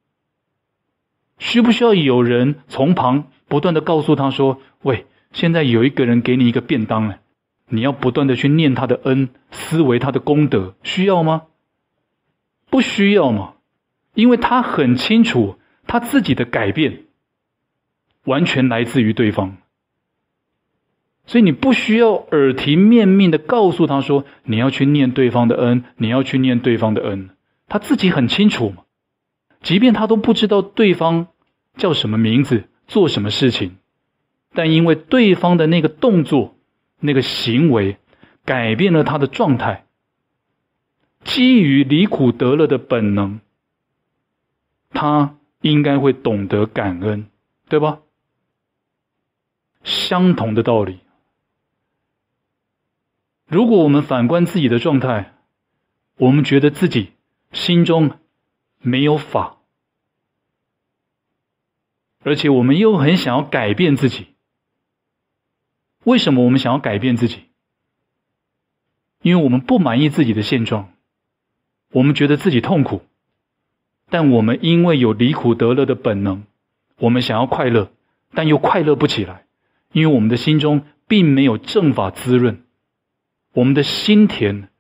需不需要有人从旁不断的告诉他说：“喂，现在有一个人给你一个便当了，你要不断的去念他的恩，思维他的功德，需要吗？不需要吗？因为他很清楚他自己的改变。”完全来自于对方，所以你不需要耳提面命的告诉他说你要去念对方的恩，你要去念对方的恩，他自己很清楚嘛。即便他都不知道对方叫什么名字，做什么事情，但因为对方的那个动作、那个行为改变了他的状态，基于离苦得乐的本能，他应该会懂得感恩，对吧？相同的道理。如果我们反观自己的状态，我们觉得自己心中没有法，而且我们又很想要改变自己。为什么我们想要改变自己？因为我们不满意自己的现状，我们觉得自己痛苦，但我们因为有离苦得乐的本能，我们想要快乐，但又快乐不起来。因为我们的心中并没有正法滋润，我们的心田。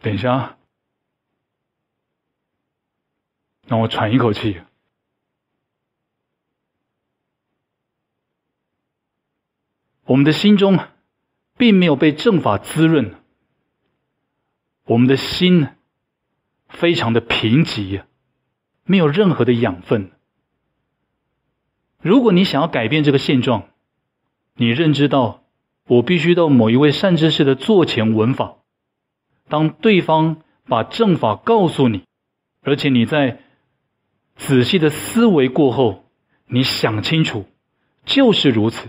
等一下，让我喘一口气。我们的心中并没有被正法滋润，我们的心非常的贫瘠。没有任何的养分。如果你想要改变这个现状，你认知到我必须到某一位善知识的座前闻法。当对方把正法告诉你，而且你在仔细的思维过后，你想清楚，就是如此。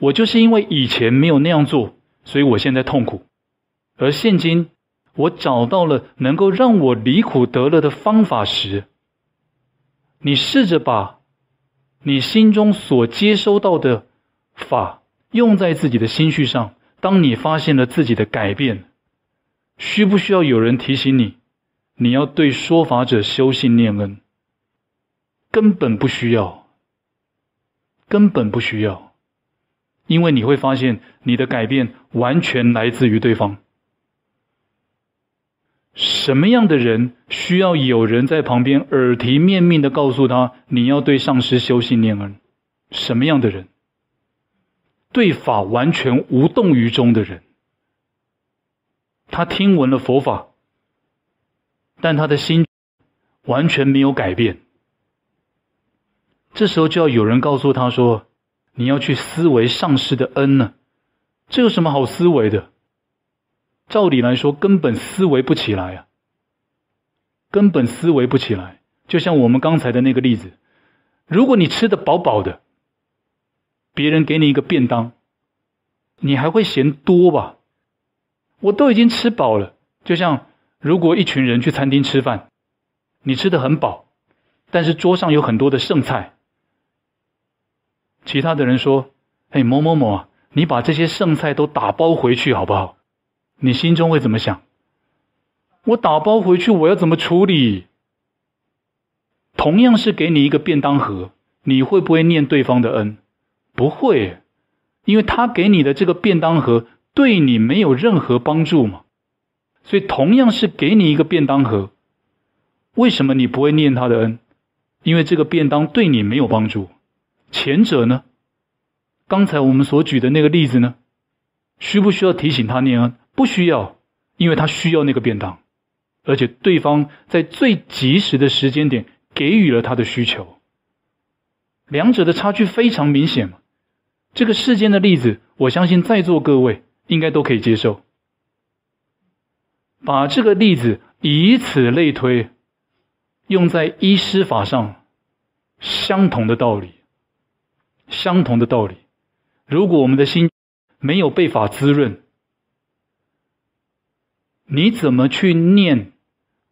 我就是因为以前没有那样做，所以我现在痛苦。而现今我找到了能够让我离苦得乐的方法时，你试着把你心中所接收到的法用在自己的心绪上。当你发现了自己的改变，需不需要有人提醒你？你要对说法者修心念恩，根本不需要，根本不需要，因为你会发现你的改变完全来自于对方。什么样的人需要有人在旁边耳提面命的告诉他，你要对上师修心念恩？什么样的人对法完全无动于衷的人？他听闻了佛法，但他的心完全没有改变。这时候就要有人告诉他说，你要去思维上师的恩呢？这有什么好思维的？照理来说，根本思维不起来啊，根本思维不起来。就像我们刚才的那个例子，如果你吃的饱饱的，别人给你一个便当，你还会嫌多吧？我都已经吃饱了。就像如果一群人去餐厅吃饭，你吃的很饱，但是桌上有很多的剩菜，其他的人说：“哎，某某某，你把这些剩菜都打包回去好不好？”你心中会怎么想？我打包回去，我要怎么处理？同样是给你一个便当盒，你会不会念对方的恩？不会，因为他给你的这个便当盒对你没有任何帮助嘛。所以同样是给你一个便当盒，为什么你不会念他的恩？因为这个便当对你没有帮助。前者呢，刚才我们所举的那个例子呢，需不需要提醒他念恩？不需要，因为他需要那个便当，而且对方在最及时的时间点给予了他的需求，两者的差距非常明显。这个世间的例子，我相信在座各位应该都可以接受。把这个例子以此类推，用在医师法上，相同的道理，相同的道理。如果我们的心没有被法滋润，你怎么去念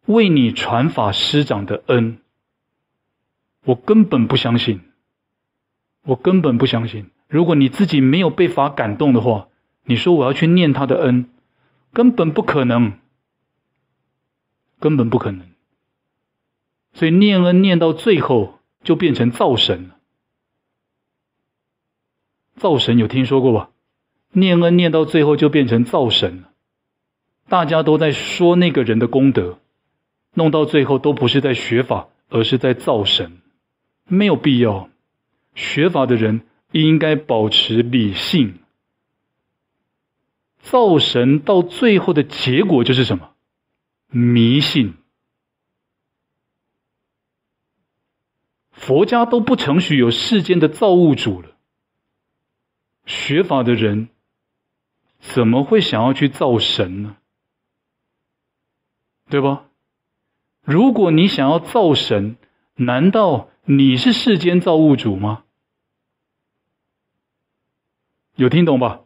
为你传法师长的恩？我根本不相信，我根本不相信。如果你自己没有被法感动的话，你说我要去念他的恩，根本不可能，根本不可能。所以念恩念到最后就变成造神了。造神有听说过吧？念恩念到最后就变成造神了。大家都在说那个人的功德，弄到最后都不是在学法，而是在造神。没有必要。学法的人应该保持理性。造神到最后的结果就是什么？迷信。佛家都不承许有世间的造物主了。学法的人怎么会想要去造神呢？对不？如果你想要造神，难道你是世间造物主吗？有听懂吧？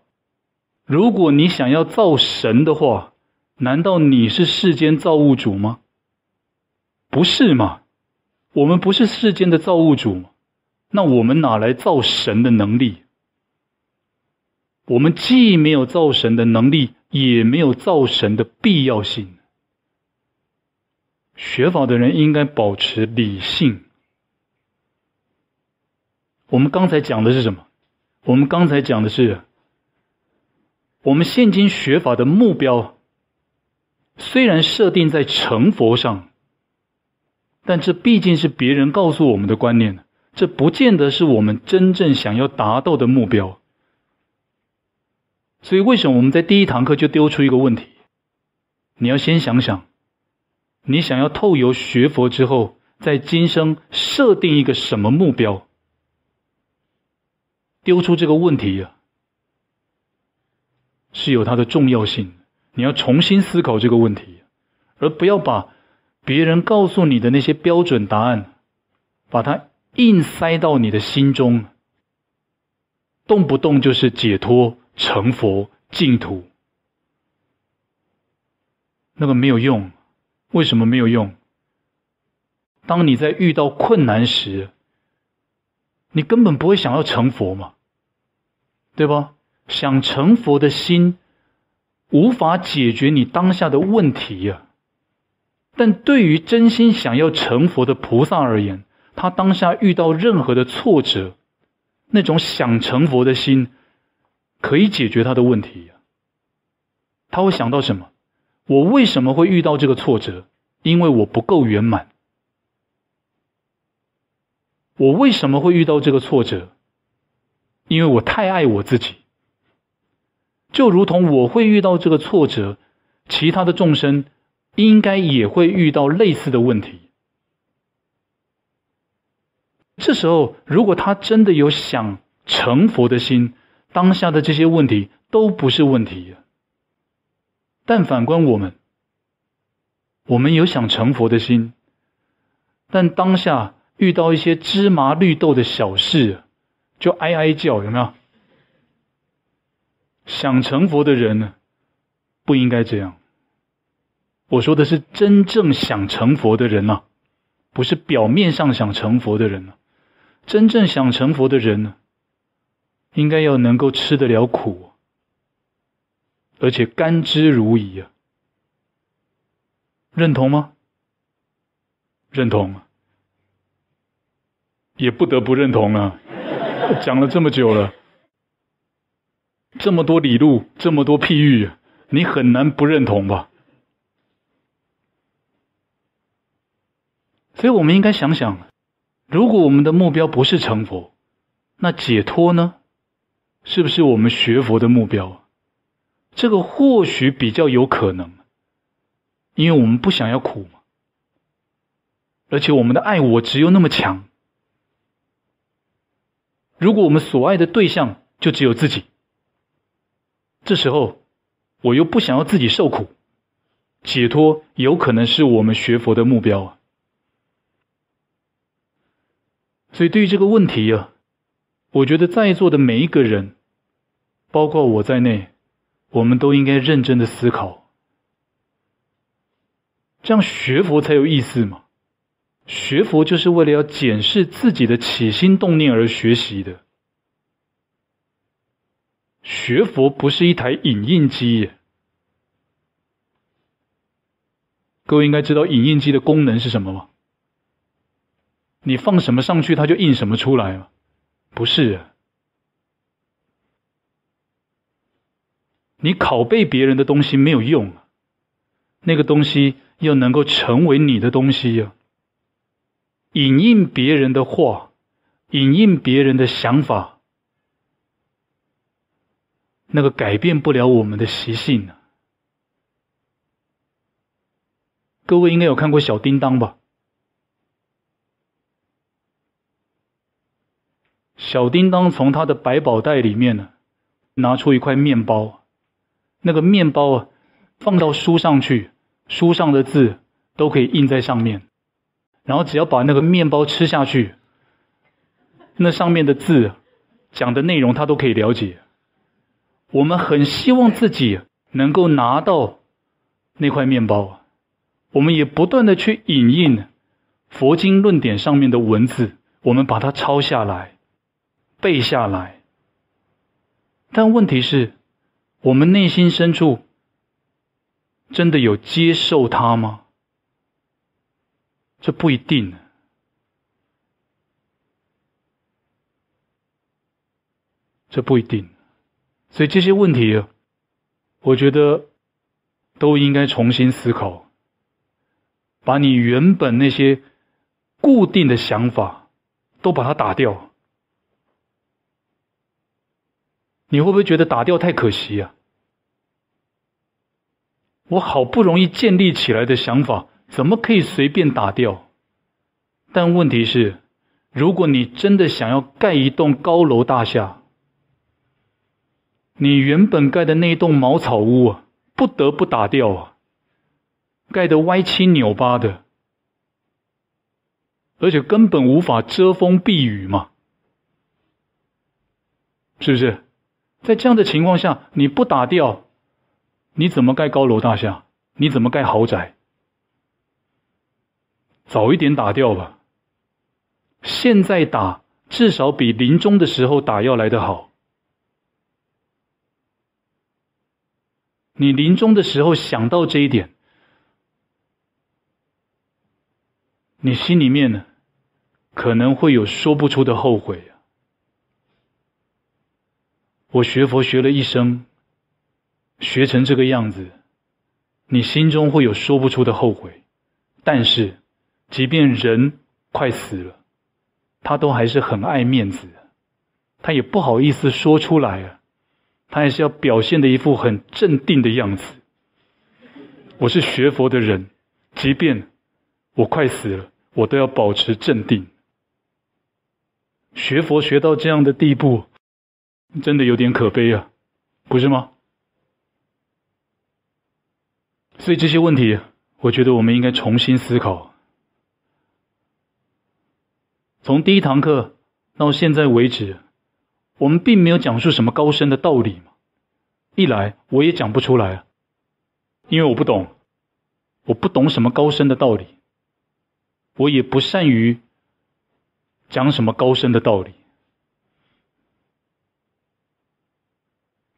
如果你想要造神的话，难道你是世间造物主吗？不是嘛？我们不是世间的造物主，那我们哪来造神的能力？我们既没有造神的能力，也没有造神的必要性。学法的人应该保持理性。我们刚才讲的是什么？我们刚才讲的是，我们现今学法的目标，虽然设定在成佛上，但这毕竟是别人告诉我们的观念，这不见得是我们真正想要达到的目标。所以，为什么我们在第一堂课就丢出一个问题？你要先想想。你想要透由学佛之后，在今生设定一个什么目标？丢出这个问题啊，是有它的重要性。你要重新思考这个问题，而不要把别人告诉你的那些标准答案，把它硬塞到你的心中。动不动就是解脱、成佛、净土，那个没有用。为什么没有用？当你在遇到困难时，你根本不会想要成佛嘛，对吧？想成佛的心无法解决你当下的问题呀。但对于真心想要成佛的菩萨而言，他当下遇到任何的挫折，那种想成佛的心可以解决他的问题呀。他会想到什么？我为什么会遇到这个挫折？因为我不够圆满。我为什么会遇到这个挫折？因为我太爱我自己。就如同我会遇到这个挫折，其他的众生应该也会遇到类似的问题。这时候，如果他真的有想成佛的心，当下的这些问题都不是问题。但反观我们，我们有想成佛的心，但当下遇到一些芝麻绿豆的小事，就哀哀叫，有没有？想成佛的人呢，不应该这样。我说的是真正想成佛的人呐，不是表面上想成佛的人呐。真正想成佛的人呢，应该要能够吃得了苦。而且甘之如饴啊！认同吗？认同也不得不认同啊。讲了这么久了，这么多理路，这么多譬喻，你很难不认同吧？所以，我们应该想想，如果我们的目标不是成佛，那解脱呢？是不是我们学佛的目标？这个或许比较有可能，因为我们不想要苦嘛，而且我们的爱我只有那么强。如果我们所爱的对象就只有自己，这时候我又不想要自己受苦，解脱有可能是我们学佛的目标。所以对于这个问题啊，我觉得在座的每一个人，包括我在内。我们都应该认真的思考，这样学佛才有意思嘛？学佛就是为了要检视自己的起心动念而学习的。学佛不是一台影印机，各位应该知道影印机的功能是什么吗？你放什么上去，它就印什么出来吗？不是。你拷贝别人的东西没有用，那个东西要能够成为你的东西呀。引印别人的话，引印别人的想法，那个改变不了我们的习性啊。各位应该有看过小叮当吧？小叮当从他的百宝袋里面呢，拿出一块面包。那个面包啊，放到书上去，书上的字都可以印在上面，然后只要把那个面包吃下去，那上面的字讲的内容他都可以了解。我们很希望自己能够拿到那块面包，我们也不断的去引印佛经论点上面的文字，我们把它抄下来、背下来，但问题是。我们内心深处真的有接受他吗？这不一定，这不一定。所以这些问题，我觉得都应该重新思考，把你原本那些固定的想法都把它打掉。你会不会觉得打掉太可惜啊？我好不容易建立起来的想法，怎么可以随便打掉？但问题是，如果你真的想要盖一栋高楼大厦，你原本盖的那栋茅草屋啊，不得不打掉啊，盖得歪七扭八的，而且根本无法遮风避雨嘛，是不是？在这样的情况下，你不打掉？你怎么盖高楼大厦？你怎么盖豪宅？早一点打掉吧。现在打，至少比临终的时候打要来得好。你临终的时候想到这一点，你心里面呢，可能会有说不出的后悔啊。我学佛学了一生。学成这个样子，你心中会有说不出的后悔。但是，即便人快死了，他都还是很爱面子，他也不好意思说出来啊，他还是要表现的一副很镇定的样子。我是学佛的人，即便我快死了，我都要保持镇定。学佛学到这样的地步，真的有点可悲啊，不是吗？所以这些问题，我觉得我们应该重新思考。从第一堂课到现在为止，我们并没有讲述什么高深的道理嘛。一来我也讲不出来因为我不懂，我不懂什么高深的道理，我也不善于讲什么高深的道理。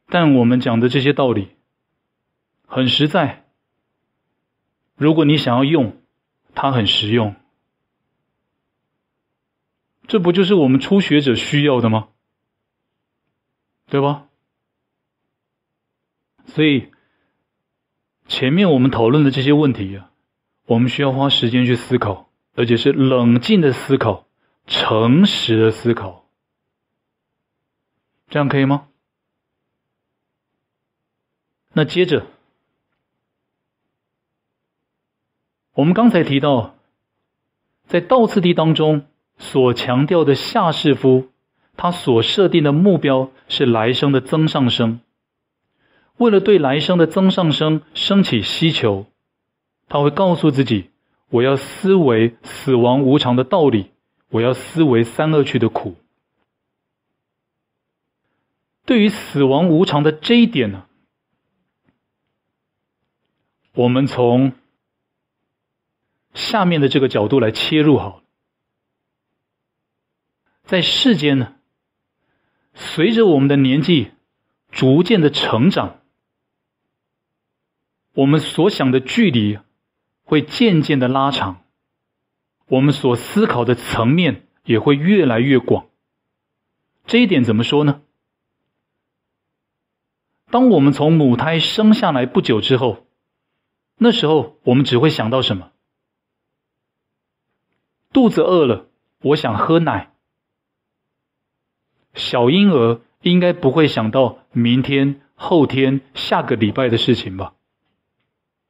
但我们讲的这些道理很实在。如果你想要用，它很实用，这不就是我们初学者需要的吗？对吧？所以前面我们讨论的这些问题，呀、我们需要花时间去思考，而且是冷静的思考、诚实的思考，这样可以吗？那接着。我们刚才提到，在倒次第当中所强调的下士夫，他所设定的目标是来生的增上生。为了对来生的增上生升起希求，他会告诉自己：“我要思维死亡无常的道理，我要思维三乐趣的苦。”对于死亡无常的这一点呢，我们从。下面的这个角度来切入好了，在世间呢，随着我们的年纪逐渐的成长，我们所想的距离会渐渐的拉长，我们所思考的层面也会越来越广。这一点怎么说呢？当我们从母胎生下来不久之后，那时候我们只会想到什么？肚子饿了，我想喝奶。小婴儿应该不会想到明天、后天、下个礼拜的事情吧？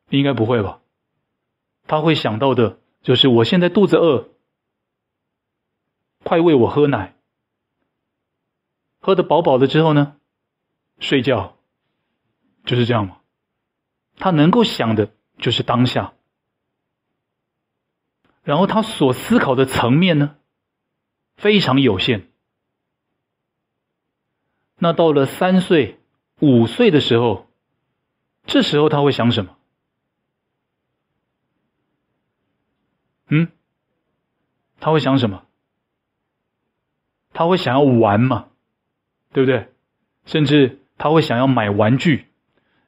应该不会吧？他会想到的就是我现在肚子饿，快喂我喝奶。喝的饱饱了之后呢，睡觉，就是这样嘛。他能够想的就是当下。然后他所思考的层面呢，非常有限。那到了三岁、五岁的时候，这时候他会想什么？嗯，他会想什么？他会想要玩嘛，对不对？甚至他会想要买玩具。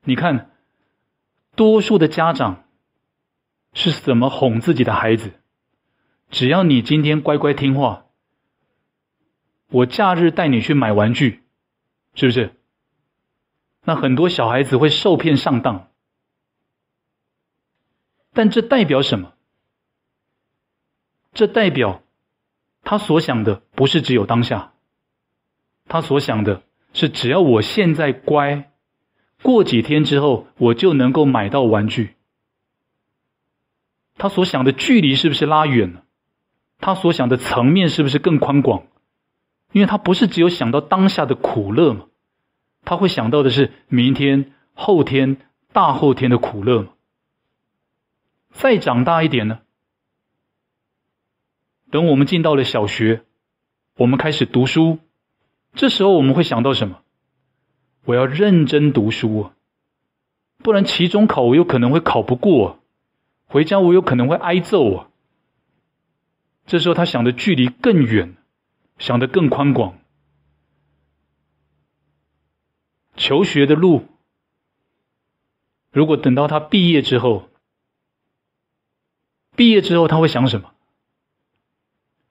你看，多数的家长是怎么哄自己的孩子？只要你今天乖乖听话，我假日带你去买玩具，是不是？那很多小孩子会受骗上当，但这代表什么？这代表他所想的不是只有当下，他所想的是只要我现在乖，过几天之后我就能够买到玩具。他所想的距离是不是拉远了？他所想的层面是不是更宽广？因为他不是只有想到当下的苦乐嘛，他会想到的是明天、后天、大后天的苦乐嘛。再长大一点呢？等我们进到了小学，我们开始读书，这时候我们会想到什么？我要认真读书啊，不然期中考我有可能会考不过，回家我有可能会挨揍啊。这时候他想的距离更远，想的更宽广。求学的路，如果等到他毕业之后，毕业之后他会想什么？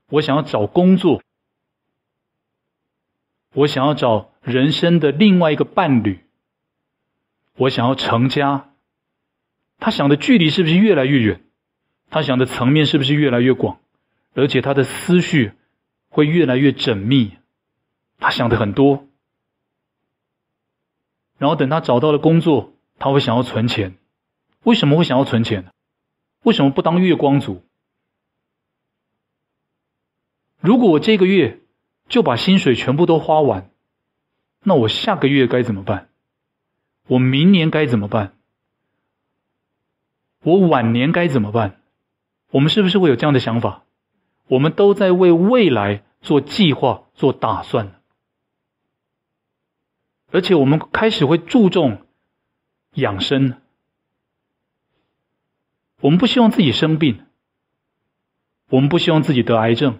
我想要找工作，我想要找人生的另外一个伴侣，我想要成家。他想的距离是不是越来越远？他想的层面是不是越来越广？而且他的思绪会越来越缜密，他想的很多。然后等他找到了工作，他会想要存钱。为什么会想要存钱？为什么不当月光族？如果我这个月就把薪水全部都花完，那我下个月该怎么办？我明年该怎么办？我晚年该怎么办？我们是不是会有这样的想法？我们都在为未来做计划、做打算，而且我们开始会注重养生。我们不希望自己生病，我们不希望自己得癌症，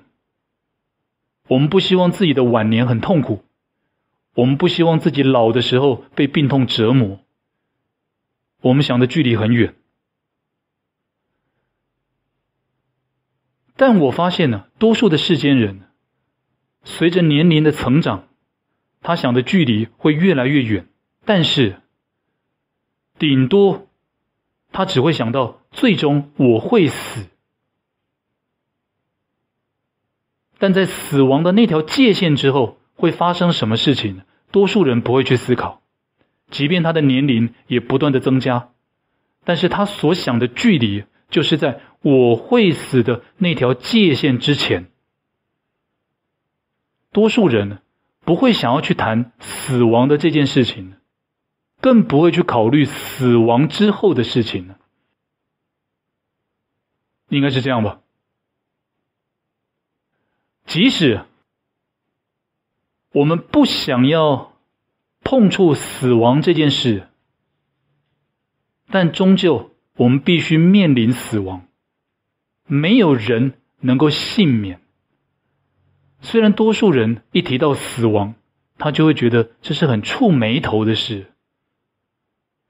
我们不希望自己的晚年很痛苦，我们不希望自己老的时候被病痛折磨。我们想的距离很远。但我发现呢，多数的世间人，随着年龄的成长，他想的距离会越来越远。但是，顶多他只会想到最终我会死。但在死亡的那条界限之后会发生什么事情，多数人不会去思考。即便他的年龄也不断的增加，但是他所想的距离。就是在我会死的那条界限之前，多数人不会想要去谈死亡的这件事情，更不会去考虑死亡之后的事情应该是这样吧？即使我们不想要碰触死亡这件事，但终究。我们必须面临死亡，没有人能够幸免。虽然多数人一提到死亡，他就会觉得这是很触眉头的事，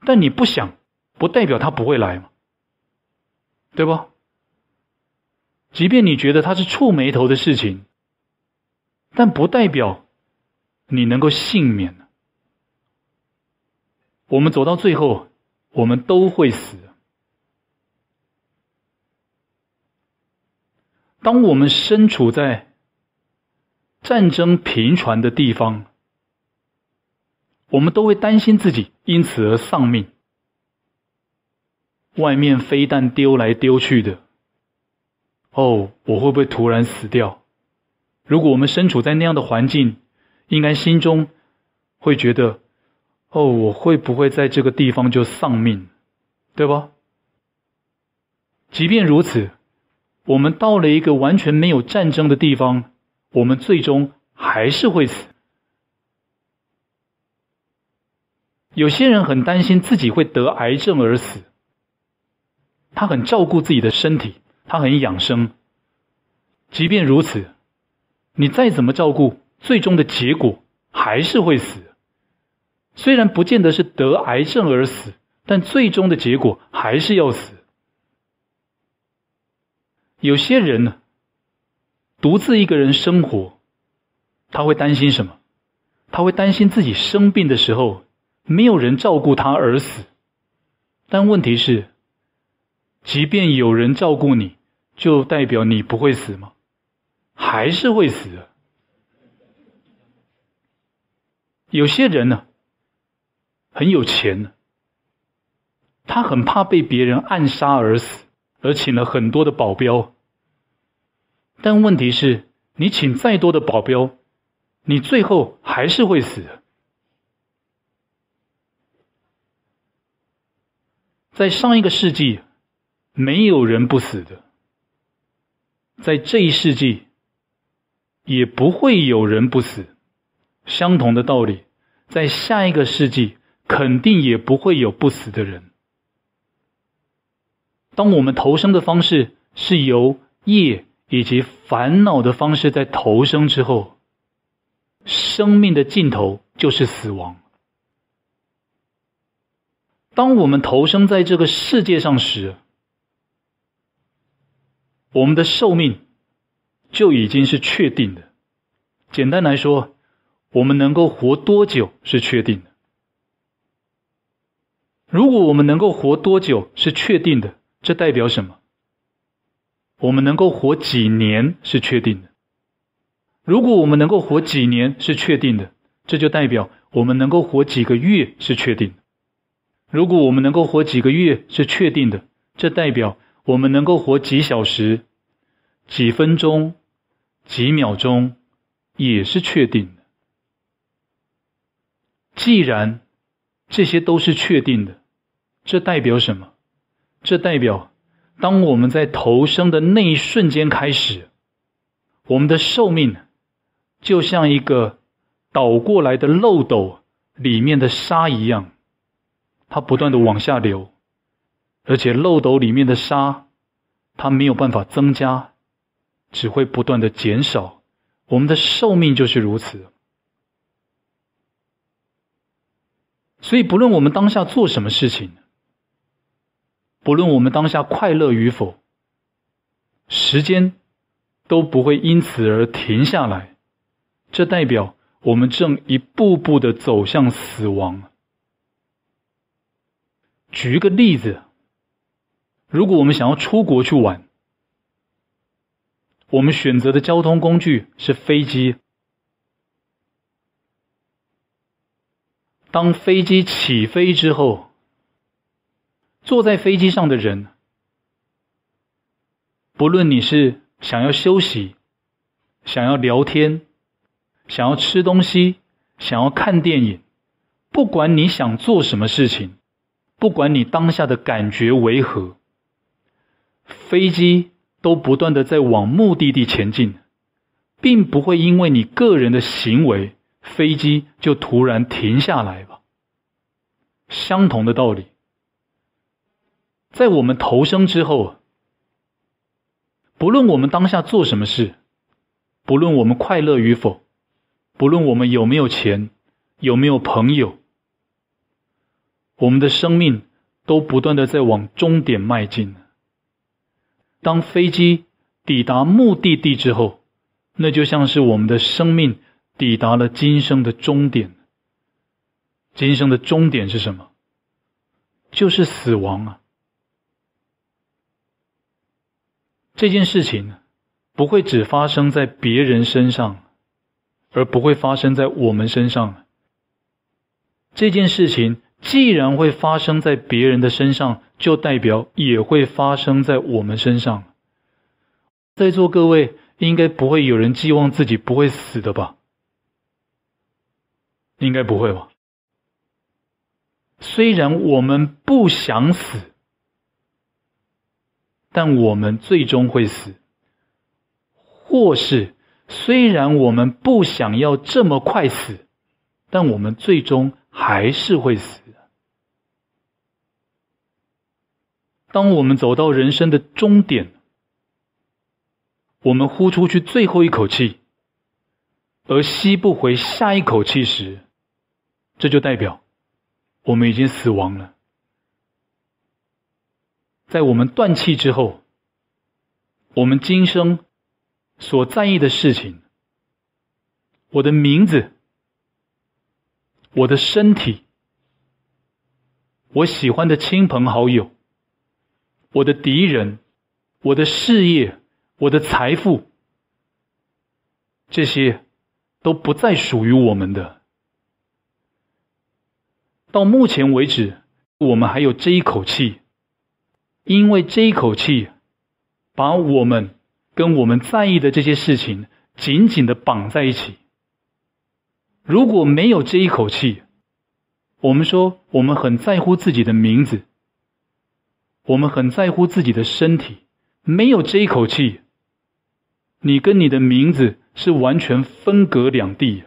但你不想，不代表他不会来嘛，对不？即便你觉得他是触眉头的事情，但不代表你能够幸免我们走到最后，我们都会死。当我们身处在战争频传的地方，我们都会担心自己因此而丧命。外面飞弹丢来丢去的，哦，我会不会突然死掉？如果我们身处在那样的环境，应该心中会觉得，哦，我会不会在这个地方就丧命，对不？即便如此。我们到了一个完全没有战争的地方，我们最终还是会死。有些人很担心自己会得癌症而死，他很照顾自己的身体，他很养生。即便如此，你再怎么照顾，最终的结果还是会死。虽然不见得是得癌症而死，但最终的结果还是要死。有些人呢，独自一个人生活，他会担心什么？他会担心自己生病的时候没有人照顾他而死。但问题是，即便有人照顾你，就代表你不会死吗？还是会死。有些人呢，很有钱呢，他很怕被别人暗杀而死。而请了很多的保镖，但问题是，你请再多的保镖，你最后还是会死。在上一个世纪，没有人不死的；在这一世纪，也不会有人不死。相同的道理，在下一个世纪，肯定也不会有不死的人。当我们投生的方式是由业以及烦恼的方式在投生之后，生命的尽头就是死亡。当我们投生在这个世界上时，我们的寿命就已经是确定的。简单来说，我们能够活多久是确定的。如果我们能够活多久是确定的。这代表什么？我们能够活几年是确定的。如果我们能够活几年是确定的，这就代表我们能够活几个月是确定的。如果我们能够活几个月是确定的，这代表我们能够活几小时、几分钟、几秒钟也是确定的。既然这些都是确定的，这代表什么？这代表，当我们在投生的那一瞬间开始，我们的寿命就像一个倒过来的漏斗里面的沙一样，它不断的往下流，而且漏斗里面的沙它没有办法增加，只会不断的减少。我们的寿命就是如此，所以不论我们当下做什么事情。不论我们当下快乐与否，时间都不会因此而停下来。这代表我们正一步步的走向死亡。举一个例子，如果我们想要出国去玩，我们选择的交通工具是飞机。当飞机起飞之后，坐在飞机上的人，不论你是想要休息、想要聊天、想要吃东西、想要看电影，不管你想做什么事情，不管你当下的感觉为何，飞机都不断的在往目的地前进，并不会因为你个人的行为，飞机就突然停下来吧。相同的道理。在我们投生之后，不论我们当下做什么事，不论我们快乐与否，不论我们有没有钱，有没有朋友，我们的生命都不断的在往终点迈进。当飞机抵达目的地之后，那就像是我们的生命抵达了今生的终点。今生的终点是什么？就是死亡啊！这件事情不会只发生在别人身上，而不会发生在我们身上。这件事情既然会发生在别人的身上，就代表也会发生在我们身上。在座各位应该不会有人寄望自己不会死的吧？应该不会吧？虽然我们不想死。但我们最终会死，或是虽然我们不想要这么快死，但我们最终还是会死。当我们走到人生的终点，我们呼出去最后一口气，而吸不回下一口气时，这就代表我们已经死亡了。在我们断气之后，我们今生所在意的事情，我的名字，我的身体，我喜欢的亲朋好友，我的敌人，我的事业，我的财富，这些都不再属于我们的。到目前为止，我们还有这一口气。因为这一口气，把我们跟我们在意的这些事情紧紧的绑在一起。如果没有这一口气，我们说我们很在乎自己的名字，我们很在乎自己的身体。没有这一口气，你跟你的名字是完全分隔两地，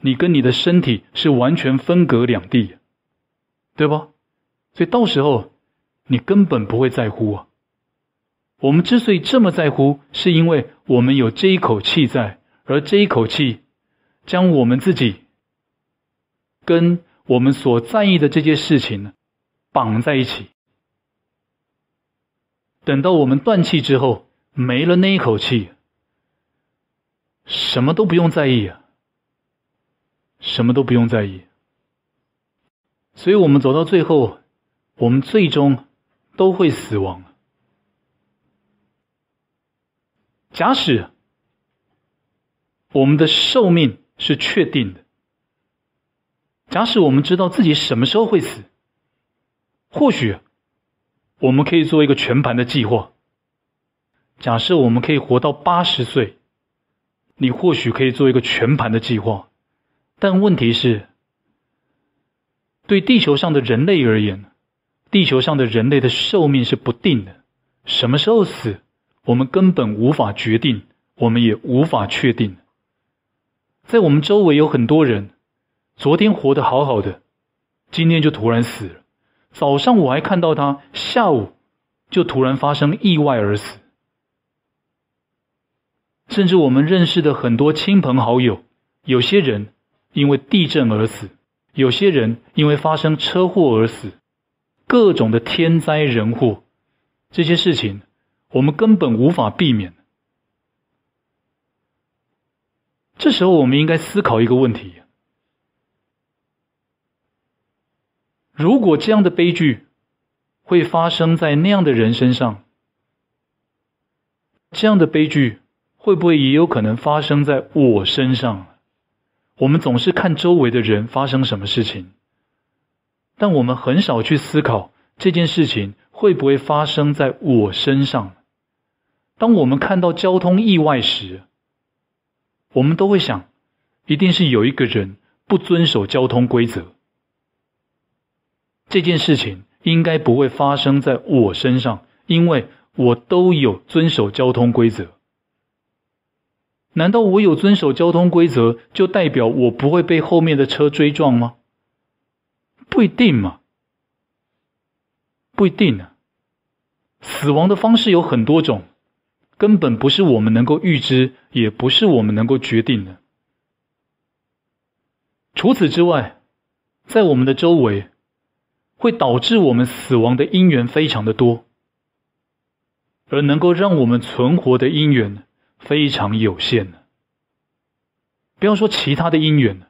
你跟你的身体是完全分隔两地，对不？所以到时候。你根本不会在乎啊！我们之所以这么在乎，是因为我们有这一口气在，而这一口气将我们自己跟我们所在意的这些事情绑在一起。等到我们断气之后，没了那一口气，什么都不用在意啊，什么都不用在意。所以，我们走到最后，我们最终。都会死亡假使我们的寿命是确定的，假使我们知道自己什么时候会死，或许我们可以做一个全盘的计划。假设我们可以活到八十岁，你或许可以做一个全盘的计划。但问题是，对地球上的人类而言。地球上的人类的寿命是不定的，什么时候死，我们根本无法决定，我们也无法确定。在我们周围有很多人，昨天活得好好的，今天就突然死了。早上我还看到他，下午就突然发生意外而死。甚至我们认识的很多亲朋好友，有些人因为地震而死，有些人因为发生车祸而死。各种的天灾人祸，这些事情我们根本无法避免。这时候，我们应该思考一个问题：如果这样的悲剧会发生在那样的人身上，这样的悲剧会不会也有可能发生在我身上？我们总是看周围的人发生什么事情。但我们很少去思考这件事情会不会发生在我身上。当我们看到交通意外时，我们都会想，一定是有一个人不遵守交通规则。这件事情应该不会发生在我身上，因为我都有遵守交通规则。难道我有遵守交通规则，就代表我不会被后面的车追撞吗？不一定嘛，不一定呢。死亡的方式有很多种，根本不是我们能够预知，也不是我们能够决定的。除此之外，在我们的周围，会导致我们死亡的因缘非常的多，而能够让我们存活的因缘非常有限的。不要说其他的因缘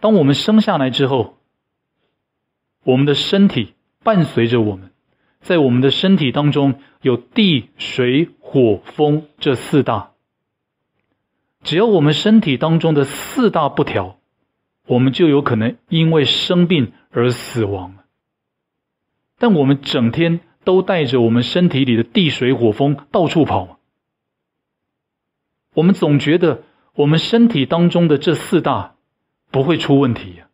当我们生下来之后，我们的身体伴随着我们，在我们的身体当中有地、水、火、风这四大。只要我们身体当中的四大不调，我们就有可能因为生病而死亡。但我们整天都带着我们身体里的地、水、火、风到处跑，我们总觉得我们身体当中的这四大不会出问题呀。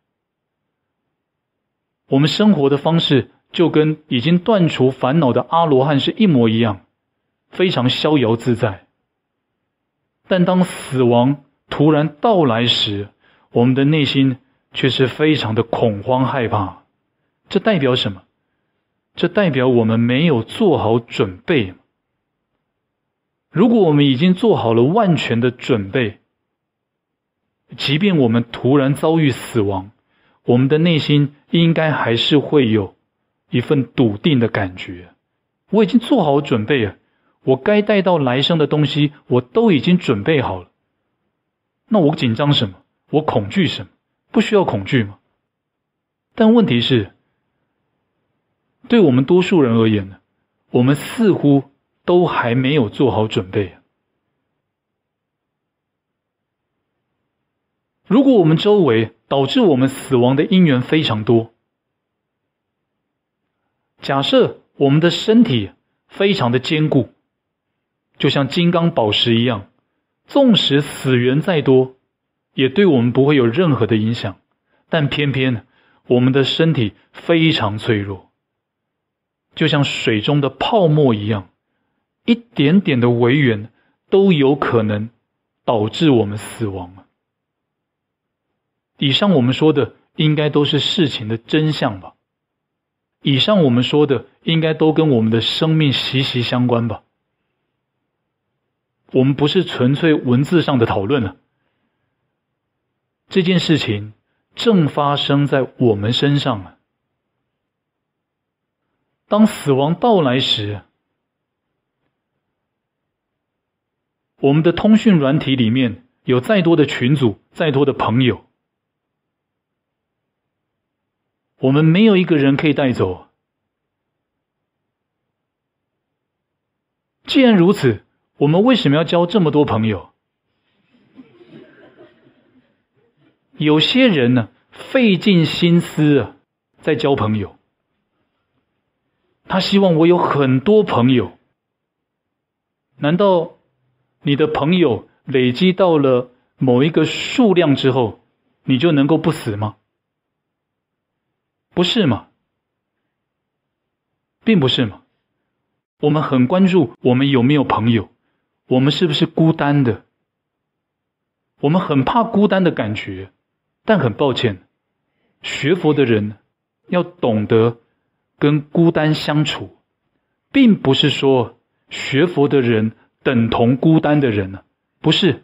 我们生活的方式就跟已经断除烦恼的阿罗汉是一模一样，非常逍遥自在。但当死亡突然到来时，我们的内心却是非常的恐慌害怕。这代表什么？这代表我们没有做好准备。如果我们已经做好了万全的准备，即便我们突然遭遇死亡，我们的内心应该还是会有一份笃定的感觉。我已经做好准备了，我该带到来生的东西我都已经准备好了。那我紧张什么？我恐惧什么？不需要恐惧吗？但问题是，对我们多数人而言呢，我们似乎都还没有做好准备。如果我们周围导致我们死亡的因缘非常多，假设我们的身体非常的坚固，就像金刚宝石一样，纵使死缘再多，也对我们不会有任何的影响。但偏偏我们的身体非常脆弱，就像水中的泡沫一样，一点点的微缘都有可能导致我们死亡。以上我们说的应该都是事情的真相吧？以上我们说的应该都跟我们的生命息息相关吧？我们不是纯粹文字上的讨论了，这件事情正发生在我们身上了。当死亡到来时，我们的通讯软体里面有再多的群组、再多的朋友。我们没有一个人可以带走。既然如此，我们为什么要交这么多朋友？有些人呢，费尽心思啊，在交朋友。他希望我有很多朋友。难道你的朋友累积到了某一个数量之后，你就能够不死吗？不是吗？并不是吗？我们很关注我们有没有朋友，我们是不是孤单的？我们很怕孤单的感觉，但很抱歉，学佛的人要懂得跟孤单相处，并不是说学佛的人等同孤单的人呢，不是，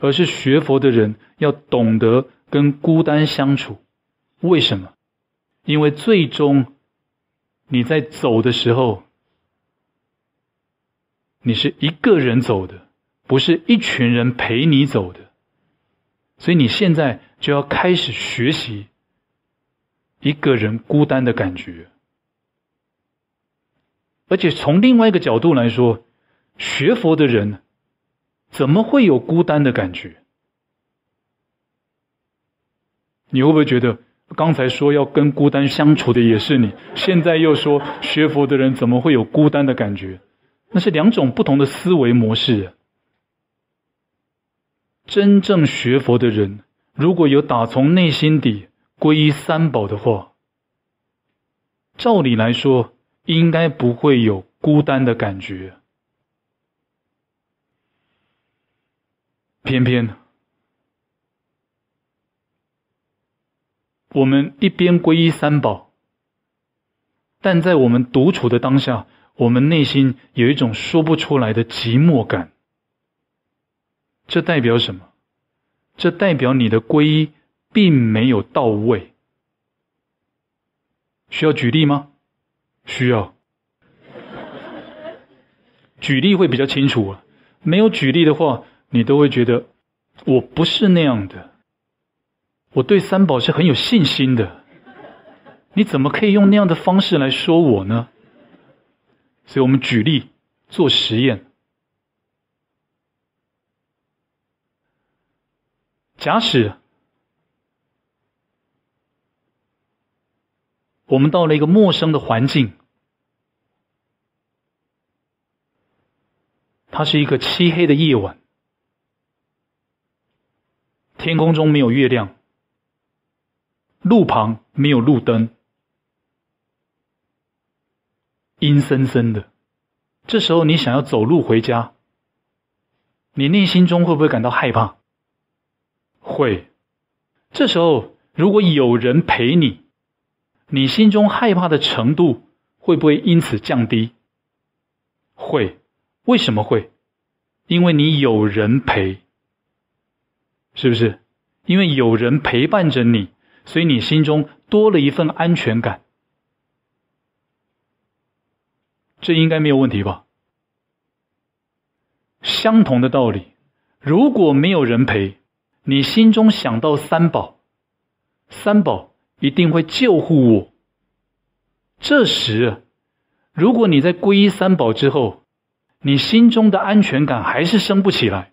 而是学佛的人要懂得跟孤单相处。为什么？因为最终，你在走的时候，你是一个人走的，不是一群人陪你走的，所以你现在就要开始学习一个人孤单的感觉。而且从另外一个角度来说，学佛的人怎么会有孤单的感觉？你会不会觉得？刚才说要跟孤单相处的也是你，现在又说学佛的人怎么会有孤单的感觉？那是两种不同的思维模式。真正学佛的人，如果有打从内心底皈依三宝的话，照理来说应该不会有孤单的感觉，偏偏我们一边皈依三宝，但在我们独处的当下，我们内心有一种说不出来的寂寞感。这代表什么？这代表你的皈依并没有到位。需要举例吗？需要。举例会比较清楚啊。没有举例的话，你都会觉得我不是那样的。我对三宝是很有信心的，你怎么可以用那样的方式来说我呢？所以，我们举例做实验。假使我们到了一个陌生的环境，它是一个漆黑的夜晚，天空中没有月亮。路旁没有路灯，阴森森的。这时候你想要走路回家，你内心中会不会感到害怕？会。这时候如果有人陪你，你心中害怕的程度会不会因此降低？会。为什么会？因为你有人陪，是不是？因为有人陪伴着你。所以你心中多了一份安全感，这应该没有问题吧？相同的道理，如果没有人陪，你心中想到三宝，三宝一定会救护我。这时，如果你在皈依三宝之后，你心中的安全感还是升不起来，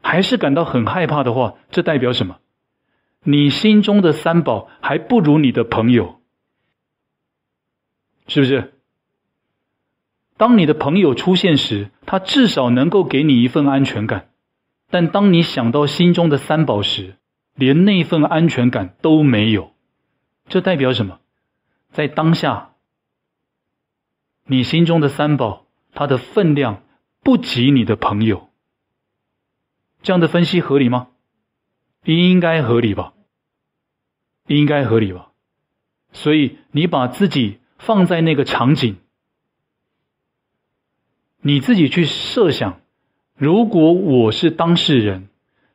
还是感到很害怕的话，这代表什么？你心中的三宝还不如你的朋友，是不是？当你的朋友出现时，他至少能够给你一份安全感；但当你想到心中的三宝时，连那份安全感都没有。这代表什么？在当下，你心中的三宝它的分量不及你的朋友。这样的分析合理吗？应该合理吧？应该合理吧。所以你把自己放在那个场景，你自己去设想，如果我是当事人，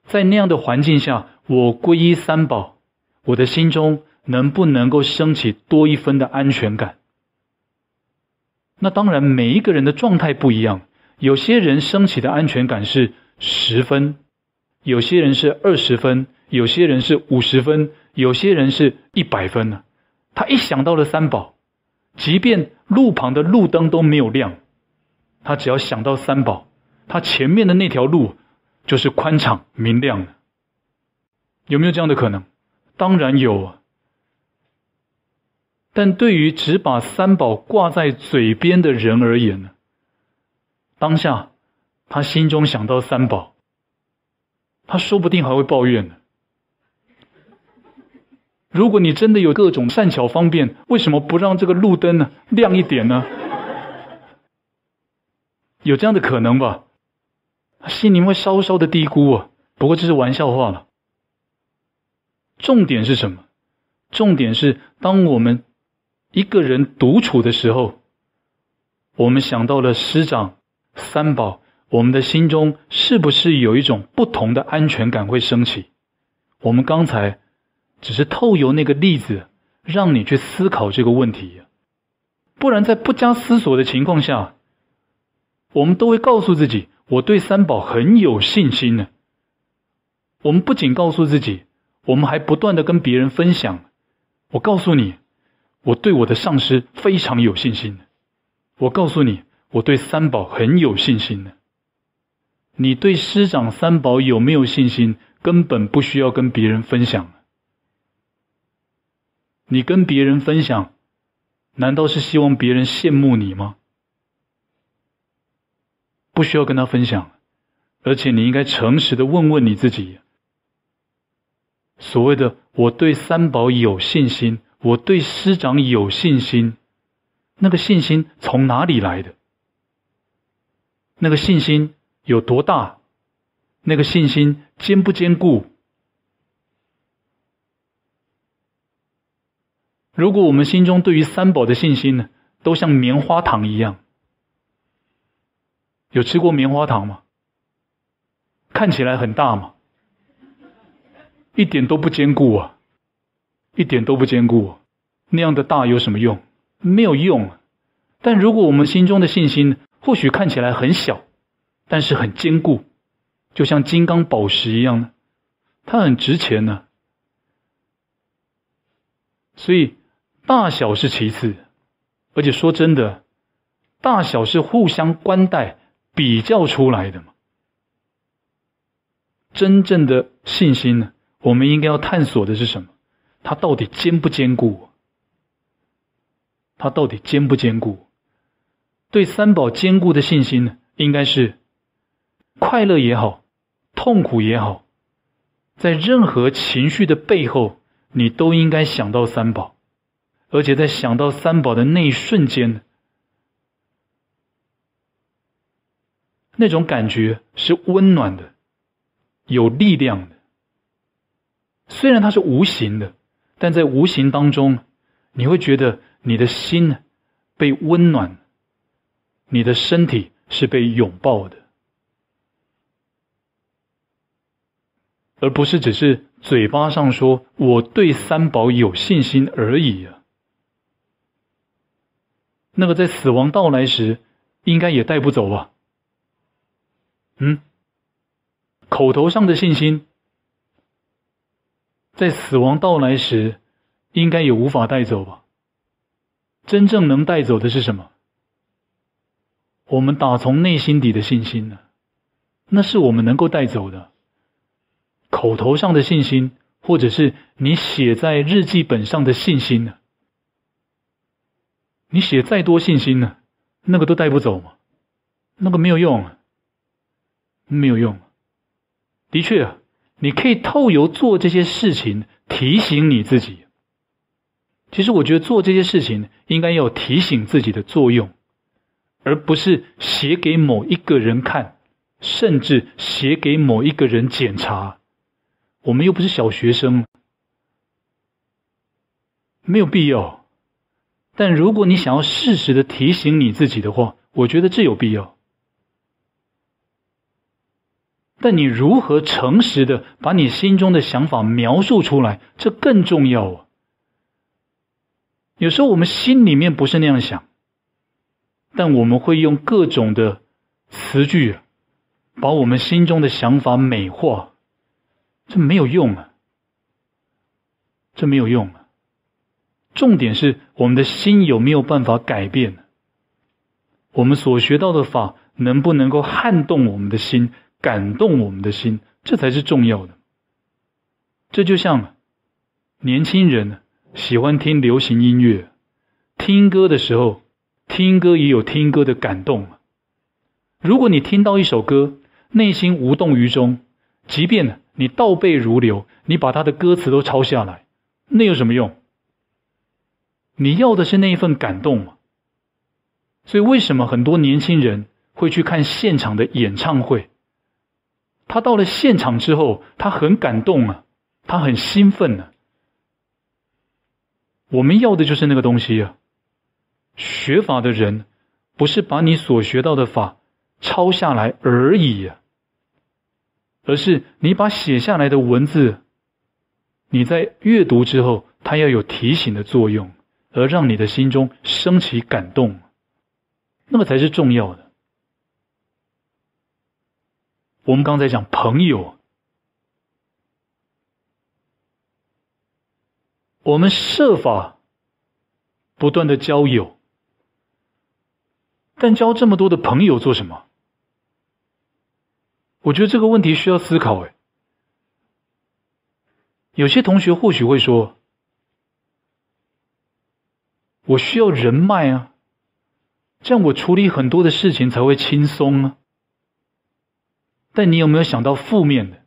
在那样的环境下，我皈依三宝，我的心中能不能够升起多一分的安全感？那当然，每一个人的状态不一样，有些人升起的安全感是十分。有些人是二十分，有些人是五十分，有些人是一百分呢。他一想到了三宝，即便路旁的路灯都没有亮，他只要想到三宝，他前面的那条路就是宽敞明亮的。有没有这样的可能？当然有。但对于只把三宝挂在嘴边的人而言呢，当下他心中想到三宝。他说不定还会抱怨呢。如果你真的有各种善巧方便，为什么不让这个路灯呢亮一点呢？有这样的可能吧？心里面会稍稍的低估啊。不过这是玩笑话了。重点是什么？重点是当我们一个人独处的时候，我们想到了师长、三宝。我们的心中是不是有一种不同的安全感会升起？我们刚才只是透由那个例子让你去思考这个问题，不然在不加思索的情况下，我们都会告诉自己：“我对三宝很有信心呢。我们不仅告诉自己，我们还不断的跟别人分享：“我告诉你，我对我的上师非常有信心我告诉你，我对三宝很有信心的。你对师长三宝有没有信心？根本不需要跟别人分享。你跟别人分享，难道是希望别人羡慕你吗？不需要跟他分享，而且你应该诚实的问问你自己：所谓的我对三宝有信心，我对师长有信心，那个信心从哪里来的？那个信心？有多大？那个信心坚不坚固？如果我们心中对于三宝的信心呢，都像棉花糖一样，有吃过棉花糖吗？看起来很大吗？一点都不坚固啊，一点都不坚固。那样的大有什么用？没有用。但如果我们心中的信心，或许看起来很小。但是很坚固，就像金刚宝石一样呢，它很值钱呢。所以大小是其次，而且说真的，大小是互相关待、比较出来的嘛。真正的信心呢，我们应该要探索的是什么？它到底坚不坚固？它到底坚不坚固？对三宝坚固的信心呢，应该是。快乐也好，痛苦也好，在任何情绪的背后，你都应该想到三宝，而且在想到三宝的那一瞬间，那种感觉是温暖的，有力量的。虽然它是无形的，但在无形当中，你会觉得你的心被温暖，你的身体是被拥抱的。而不是只是嘴巴上说我对三宝有信心而已啊，那个在死亡到来时应该也带不走吧？嗯，口头上的信心，在死亡到来时应该也无法带走吧？真正能带走的是什么？我们打从内心底的信心呢？那是我们能够带走的。口头上的信心，或者是你写在日记本上的信心呢？你写再多信心呢，那个都带不走嘛，那个没有用，没有用。的确你可以透由做这些事情提醒你自己。其实我觉得做这些事情应该有提醒自己的作用，而不是写给某一个人看，甚至写给某一个人检查。我们又不是小学生，没有必要。但如果你想要适时的提醒你自己的话，我觉得这有必要。但你如何诚实的把你心中的想法描述出来，这更重要啊！有时候我们心里面不是那样想，但我们会用各种的词句，把我们心中的想法美化。这没有用啊！这没有用啊！重点是我们的心有没有办法改变？我们所学到的法能不能够撼动我们的心、感动我们的心？这才是重要的。这就像年轻人喜欢听流行音乐，听歌的时候，听歌也有听歌的感动啊。如果你听到一首歌，内心无动于衷，即便……你倒背如流，你把他的歌词都抄下来，那有什么用？你要的是那一份感动所以为什么很多年轻人会去看现场的演唱会？他到了现场之后，他很感动啊，他很兴奋呢。我们要的就是那个东西呀。学法的人，不是把你所学到的法抄下来而已呀。而是你把写下来的文字，你在阅读之后，它要有提醒的作用，而让你的心中升起感动，那么才是重要的。我们刚才讲朋友，我们设法不断的交友，但交这么多的朋友做什么？我觉得这个问题需要思考。哎，有些同学或许会说：“我需要人脉啊，这样我处理很多的事情才会轻松啊。”但你有没有想到负面的？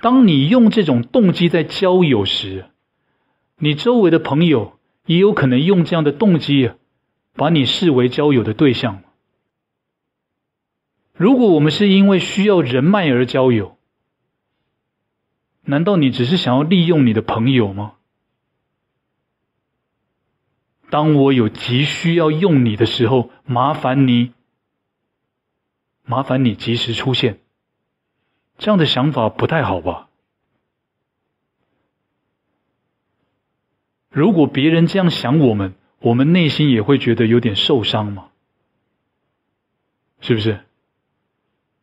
当你用这种动机在交友时，你周围的朋友也有可能用这样的动机，把你视为交友的对象。如果我们是因为需要人脉而交友，难道你只是想要利用你的朋友吗？当我有急需要用你的时候，麻烦你，麻烦你及时出现，这样的想法不太好吧？如果别人这样想我们，我们内心也会觉得有点受伤吗？是不是？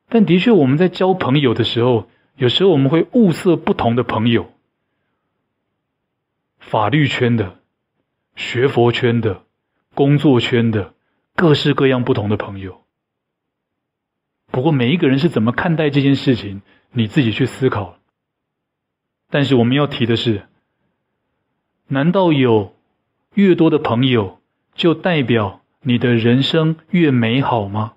但的确，我们在交朋友的时候，有时候我们会物色不同的朋友：法律圈的、学佛圈的、工作圈的，各式各样不同的朋友。不过，每一个人是怎么看待这件事情，你自己去思考。但是我们要提的是：难道有越多的朋友，就代表你的人生越美好吗？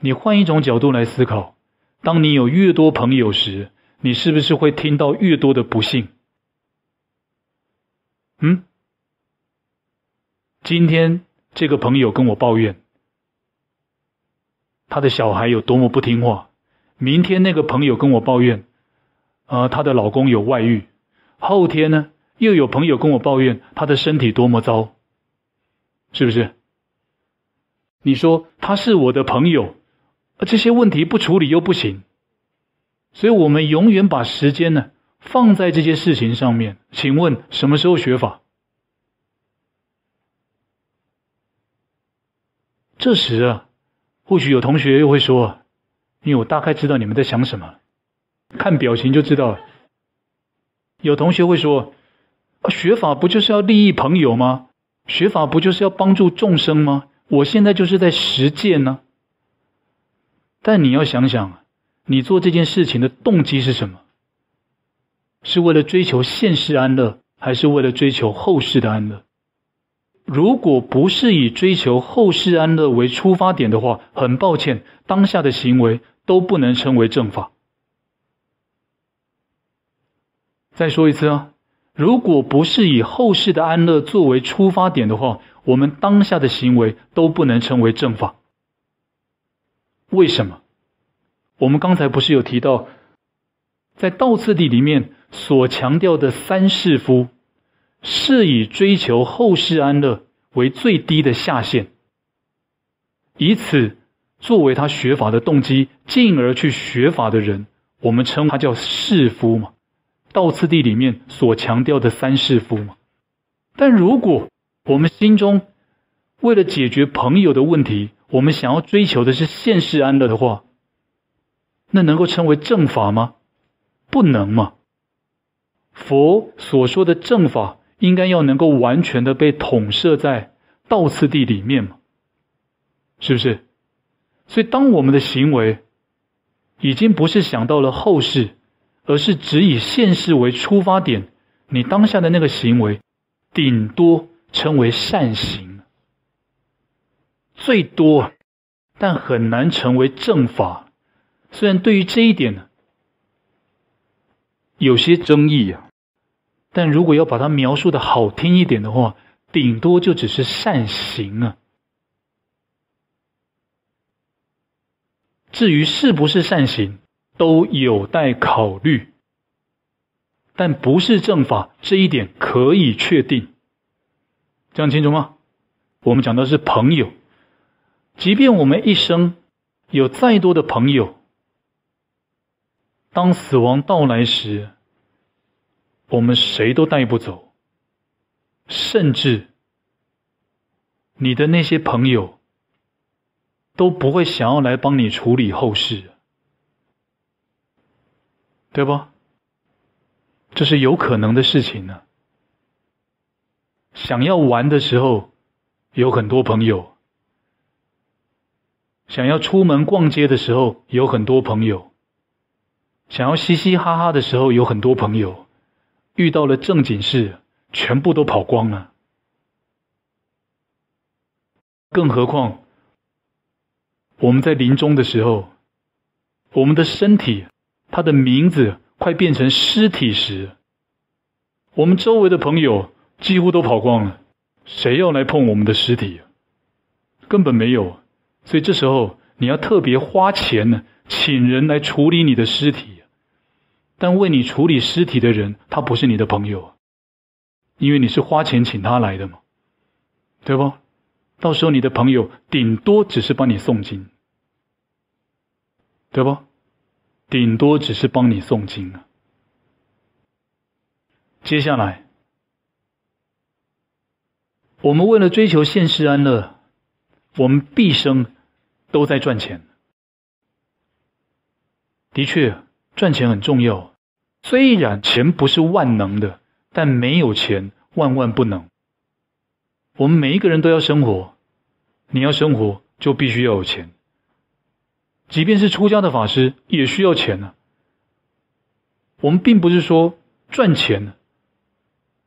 你换一种角度来思考，当你有越多朋友时，你是不是会听到越多的不幸？嗯，今天这个朋友跟我抱怨他的小孩有多么不听话，明天那个朋友跟我抱怨啊，他的老公有外遇，后天呢又有朋友跟我抱怨他的身体多么糟，是不是？你说他是我的朋友。而这些问题不处理又不行，所以我们永远把时间呢放在这些事情上面。请问什么时候学法？这时啊，或许有同学又会说：“因为我大概知道你们在想什么，看表情就知道了。”有同学会说：“学法不就是要利益朋友吗？学法不就是要帮助众生吗？我现在就是在实践呢。”但你要想想，你做这件事情的动机是什么？是为了追求现世安乐，还是为了追求后世的安乐？如果不是以追求后世安乐为出发点的话，很抱歉，当下的行为都不能称为正法。再说一次啊，如果不是以后世的安乐作为出发点的话，我们当下的行为都不能称为正法。为什么？我们刚才不是有提到，在《道次第》里面所强调的三世夫，是以追求后世安乐为最低的下限，以此作为他学法的动机，进而去学法的人，我们称他叫世夫嘛，《道次第》里面所强调的三世夫嘛。但如果我们心中为了解决朋友的问题，我们想要追求的是现世安乐的话，那能够称为正法吗？不能嘛。佛所说的正法，应该要能够完全的被统摄在道次第里面嘛，是不是？所以，当我们的行为已经不是想到了后世，而是只以现世为出发点，你当下的那个行为，顶多称为善行。最多，但很难成为正法。虽然对于这一点呢，有些争议啊，但如果要把它描述的好听一点的话，顶多就只是善行啊。至于是不是善行，都有待考虑。但不是正法这一点可以确定。讲清楚吗？我们讲的是朋友。即便我们一生有再多的朋友，当死亡到来时，我们谁都带不走。甚至你的那些朋友都不会想要来帮你处理后事，对不？这是有可能的事情呢。想要玩的时候，有很多朋友。想要出门逛街的时候，有很多朋友；想要嘻嘻哈哈的时候，有很多朋友；遇到了正经事，全部都跑光了。更何况我们在临终的时候，我们的身体，它的名字快变成尸体时，我们周围的朋友几乎都跑光了。谁要来碰我们的尸体？根本没有。所以这时候你要特别花钱呢，请人来处理你的尸体，但为你处理尸体的人，他不是你的朋友，因为你是花钱请他来的嘛，对不？到时候你的朋友顶多只是帮你诵经，对不？顶多只是帮你诵经啊。接下来，我们为了追求现世安乐，我们毕生。都在赚钱，的确，赚钱很重要。虽然钱不是万能的，但没有钱万万不能。我们每一个人都要生活，你要生活就必须要有钱。即便是出家的法师也需要钱呢。我们并不是说赚钱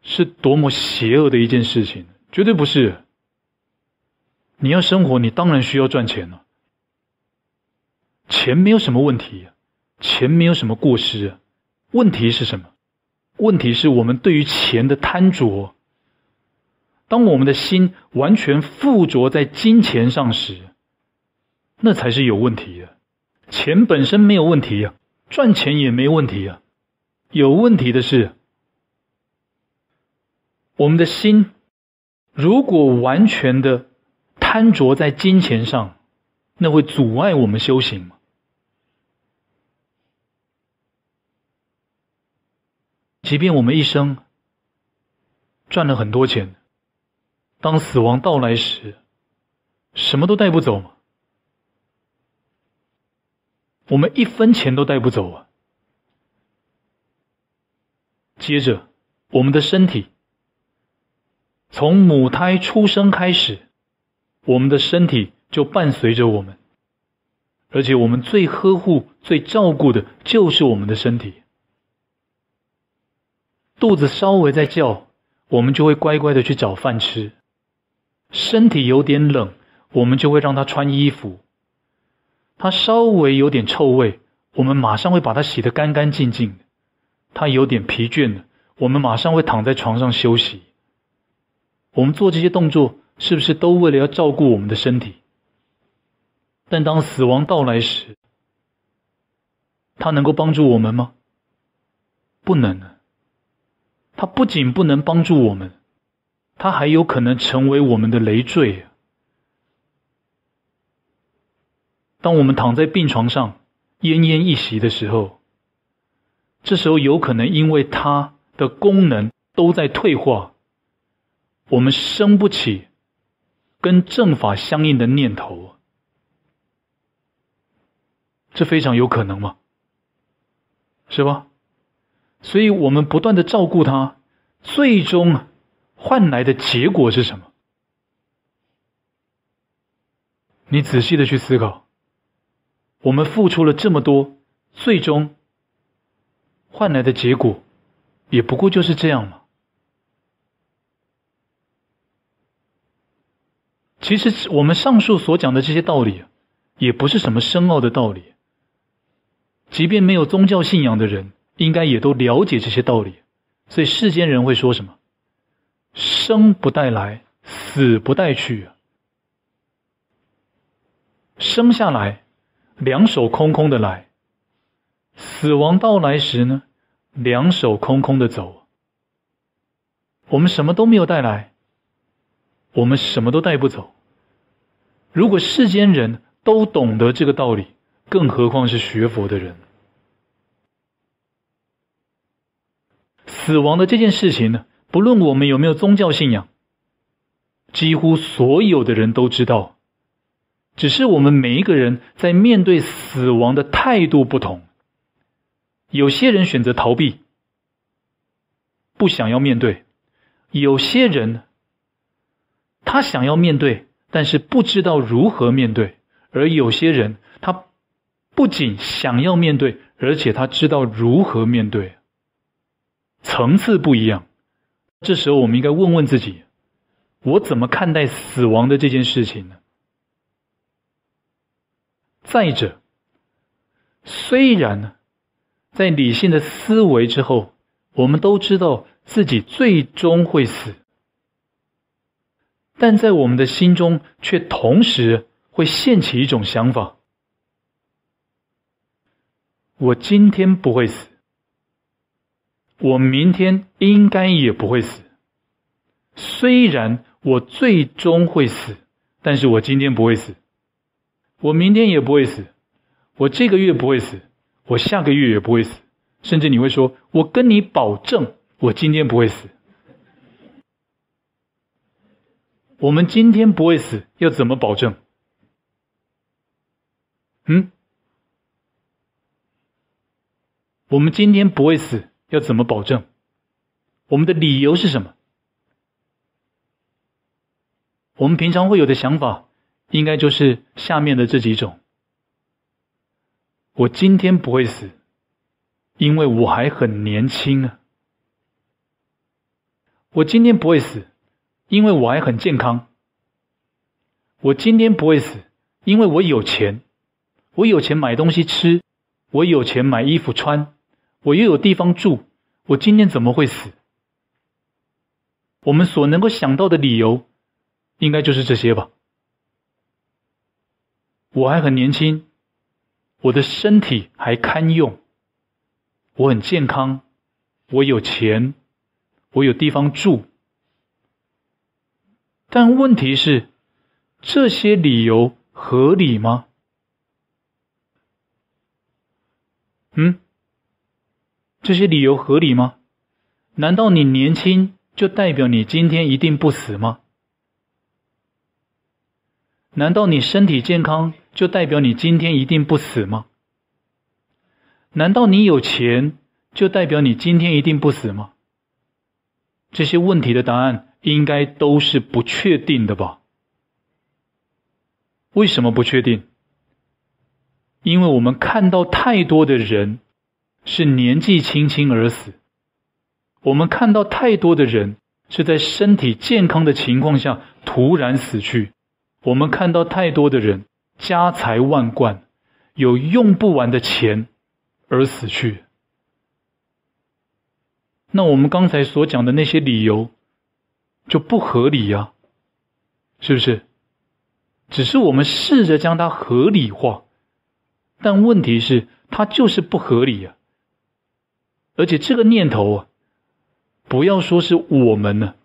是多么邪恶的一件事情，绝对不是。你要生活，你当然需要赚钱了。钱没有什么问题，钱没有什么过失啊。问题是什么？问题是我们对于钱的贪着。当我们的心完全附着在金钱上时，那才是有问题的。钱本身没有问题啊，赚钱也没问题啊。有问题的是，我们的心如果完全的贪着在金钱上，那会阻碍我们修行吗？即便我们一生赚了很多钱，当死亡到来时，什么都带不走我们一分钱都带不走啊。接着，我们的身体从母胎出生开始，我们的身体就伴随着我们，而且我们最呵护、最照顾的就是我们的身体。肚子稍微在叫，我们就会乖乖的去找饭吃；身体有点冷，我们就会让他穿衣服；他稍微有点臭味，我们马上会把他洗得干干净净他有点疲倦了，我们马上会躺在床上休息。我们做这些动作，是不是都为了要照顾我们的身体？但当死亡到来时，他能够帮助我们吗？不能它不仅不能帮助我们，它还有可能成为我们的累赘。当我们躺在病床上奄奄一息的时候，这时候有可能因为它的功能都在退化，我们生不起跟正法相应的念头，这非常有可能吗？是吧？所以我们不断的照顾他，最终换来的结果是什么？你仔细的去思考，我们付出了这么多，最终换来的结果，也不过就是这样嘛。其实我们上述所讲的这些道理，也不是什么深奥的道理，即便没有宗教信仰的人。应该也都了解这些道理，所以世间人会说什么？生不带来，死不带去啊。生下来两手空空的来，死亡到来时呢，两手空空的走。我们什么都没有带来，我们什么都带不走。如果世间人都懂得这个道理，更何况是学佛的人？死亡的这件事情呢，不论我们有没有宗教信仰，几乎所有的人都知道。只是我们每一个人在面对死亡的态度不同，有些人选择逃避，不想要面对；有些人他想要面对，但是不知道如何面对；而有些人他不仅想要面对，而且他知道如何面对。层次不一样，这时候我们应该问问自己：我怎么看待死亡的这件事情呢？再者，虽然呢，在理性的思维之后，我们都知道自己最终会死，但在我们的心中，却同时会现起一种想法：我今天不会死。我明天应该也不会死，虽然我最终会死，但是我今天不会死，我明天也不会死，我这个月不会死，我下个月也不会死，甚至你会说，我跟你保证，我今天不会死。我们今天不会死，要怎么保证？嗯，我们今天不会死。要怎么保证？我们的理由是什么？我们平常会有的想法，应该就是下面的这几种：我今天不会死，因为我还很年轻啊；我今天不会死，因为我还很健康；我今天不会死，因为我有钱，我有钱买东西吃，我有钱买衣服穿。我又有地方住，我今天怎么会死？我们所能够想到的理由，应该就是这些吧。我还很年轻，我的身体还堪用，我很健康，我有钱，我有地方住。但问题是，这些理由合理吗？嗯？这些理由合理吗？难道你年轻就代表你今天一定不死吗？难道你身体健康就代表你今天一定不死吗？难道你有钱就代表你今天一定不死吗？这些问题的答案应该都是不确定的吧？为什么不确定？因为我们看到太多的人。是年纪轻轻而死。我们看到太多的人是在身体健康的情况下突然死去，我们看到太多的人家财万贯，有用不完的钱而死去。那我们刚才所讲的那些理由就不合理呀，是不是？只是我们试着将它合理化，但问题是它就是不合理呀。而且这个念头啊，不要说是我们呢，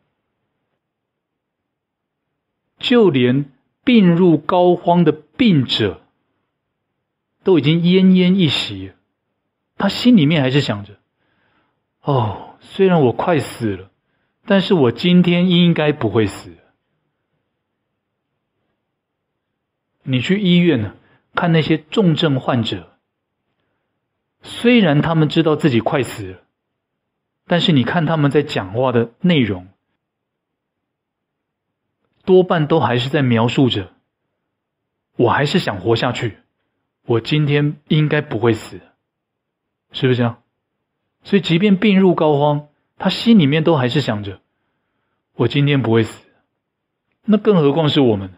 就连病入膏肓的病者都已经奄奄一息，他心里面还是想着：哦，虽然我快死了，但是我今天应该不会死。你去医院呢，看那些重症患者。虽然他们知道自己快死了，但是你看他们在讲话的内容，多半都还是在描述着，我还是想活下去，我今天应该不会死，是不是？所以，即便病入膏肓，他心里面都还是想着，我今天不会死。那更何况是我们。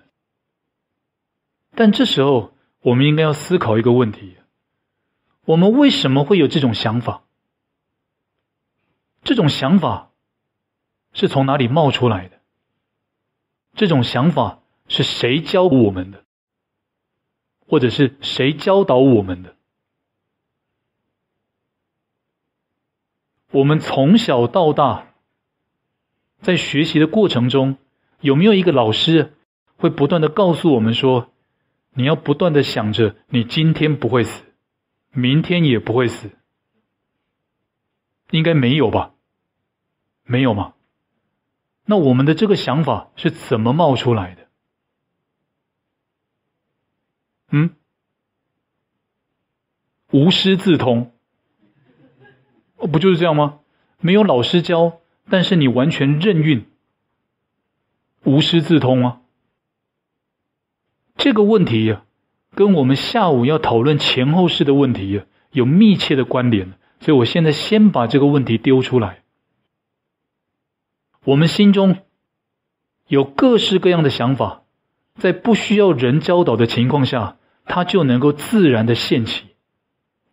但这时候，我们应该要思考一个问题。我们为什么会有这种想法？这种想法是从哪里冒出来的？这种想法是谁教我们的？或者是谁教导我们的？我们从小到大，在学习的过程中，有没有一个老师会不断的告诉我们说：“你要不断的想着，你今天不会死。”明天也不会死，应该没有吧？没有吗？那我们的这个想法是怎么冒出来的？嗯？无师自通，不就是这样吗？没有老师教，但是你完全任运，无师自通啊。这个问题呀。跟我们下午要讨论前后事的问题有密切的关联，所以我现在先把这个问题丢出来。我们心中有各式各样的想法，在不需要人教导的情况下，它就能够自然的现起。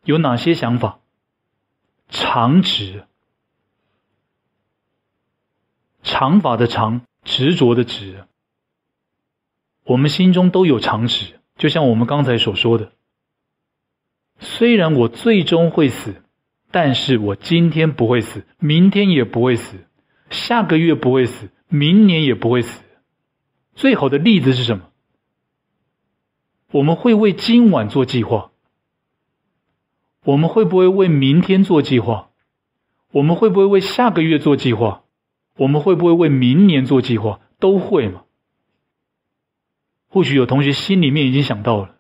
有哪些想法？常执、长法的长、执着的执，我们心中都有常执。就像我们刚才所说的，虽然我最终会死，但是我今天不会死，明天也不会死，下个月不会死，明年也不会死。最好的例子是什么？我们会为今晚做计划，我们会不会为明天做计划？我们会不会为下个月做计划？我们会不会为明年做计划？都会嘛？或许有同学心里面已经想到了，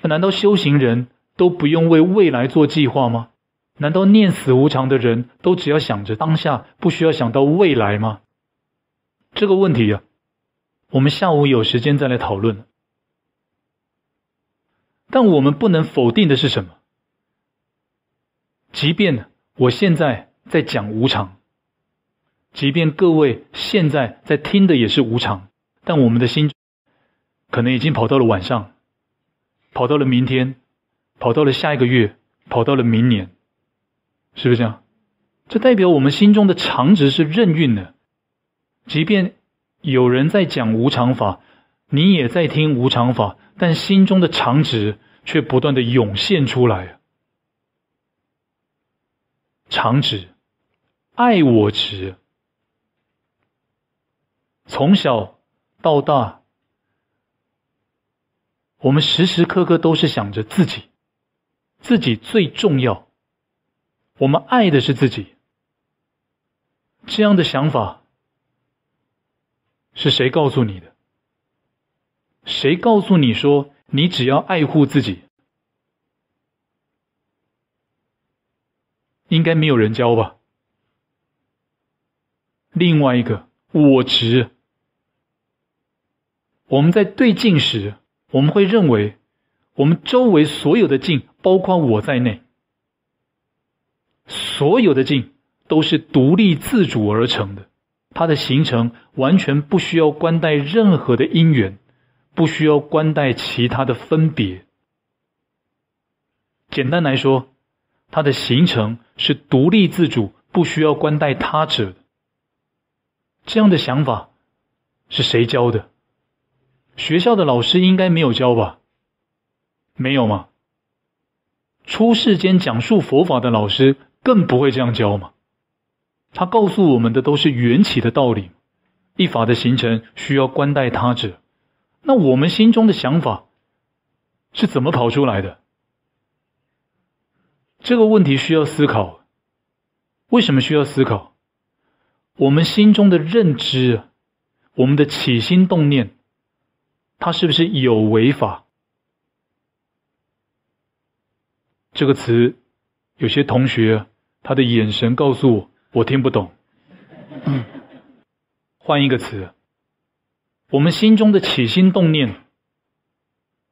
那难道修行人都不用为未来做计划吗？难道念死无常的人都只要想着当下，不需要想到未来吗？这个问题啊，我们下午有时间再来讨论。但我们不能否定的是什么？即便我现在在讲无常，即便各位现在在听的也是无常。但我们的心，可能已经跑到了晚上，跑到了明天，跑到了下一个月，跑到了明年，是不是？这代表我们心中的常值是任运的。即便有人在讲无常法，你也在听无常法，但心中的常值却不断的涌现出来。常值，爱我值。从小。到大，我们时时刻刻都是想着自己，自己最重要。我们爱的是自己，这样的想法是谁告诉你的？谁告诉你说你只要爱护自己？应该没有人教吧。另外一个，我值。我们在对镜时，我们会认为我们周围所有的镜，包括我在内，所有的镜都是独立自主而成的，它的形成完全不需要关待任何的因缘，不需要关待其他的分别。简单来说，它的形成是独立自主，不需要关待他者的。这样的想法是谁教的？学校的老师应该没有教吧？没有吗？出世间讲述佛法的老师更不会这样教吗？他告诉我们的都是缘起的道理，一法的形成需要观待他者。那我们心中的想法是怎么跑出来的？这个问题需要思考。为什么需要思考？我们心中的认知，我们的起心动念。他是不是有违法？这个词，有些同学他的眼神告诉我，我听不懂。换一个词，我们心中的起心动念，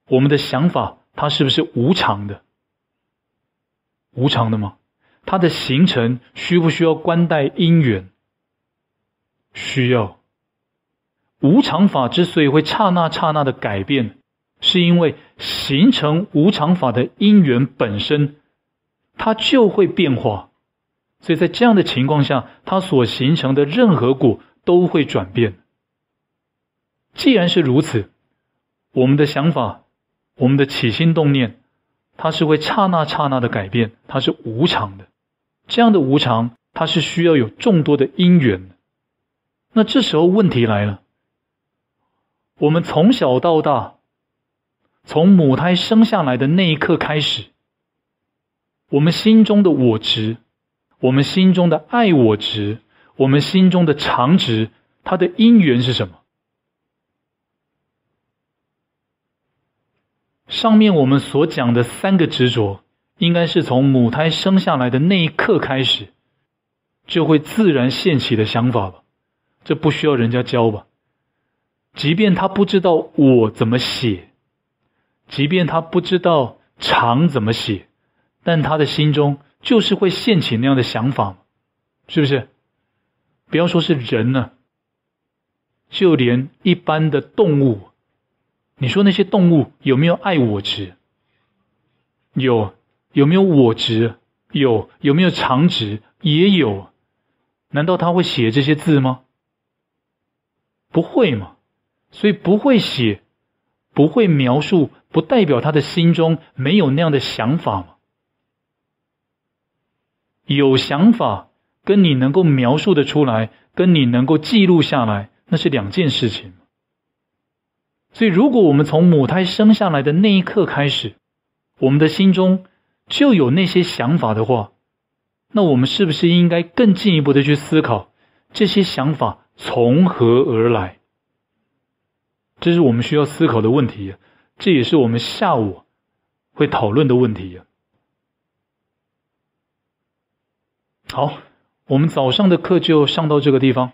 我们的想法，它是不是无常的？无常的吗？它的形成需不需要关带因缘？需要。无常法之所以会刹那刹那的改变，是因为形成无常法的因缘本身，它就会变化，所以在这样的情况下，它所形成的任何果都会转变。既然是如此，我们的想法、我们的起心动念，它是会刹那刹那的改变，它是无常的。这样的无常，它是需要有众多的因缘。那这时候问题来了。我们从小到大，从母胎生下来的那一刻开始，我们心中的我值，我们心中的爱我值，我们心中的常值，它的因缘是什么？上面我们所讲的三个执着，应该是从母胎生下来的那一刻开始，就会自然现起的想法吧？这不需要人家教吧？即便他不知道我怎么写，即便他不知道长怎么写，但他的心中就是会现起那样的想法，是不是？不要说是人呢，就连一般的动物，你说那些动物有没有爱我值？有，有没有我值？有，有没有长值？也有。难道他会写这些字吗？不会吗？所以不会写，不会描述，不代表他的心中没有那样的想法有想法跟你能够描述的出来，跟你能够记录下来，那是两件事情。所以，如果我们从母胎生下来的那一刻开始，我们的心中就有那些想法的话，那我们是不是应该更进一步的去思考这些想法从何而来？这是我们需要思考的问题，这也是我们下午会讨论的问题好，我们早上的课就上到这个地方。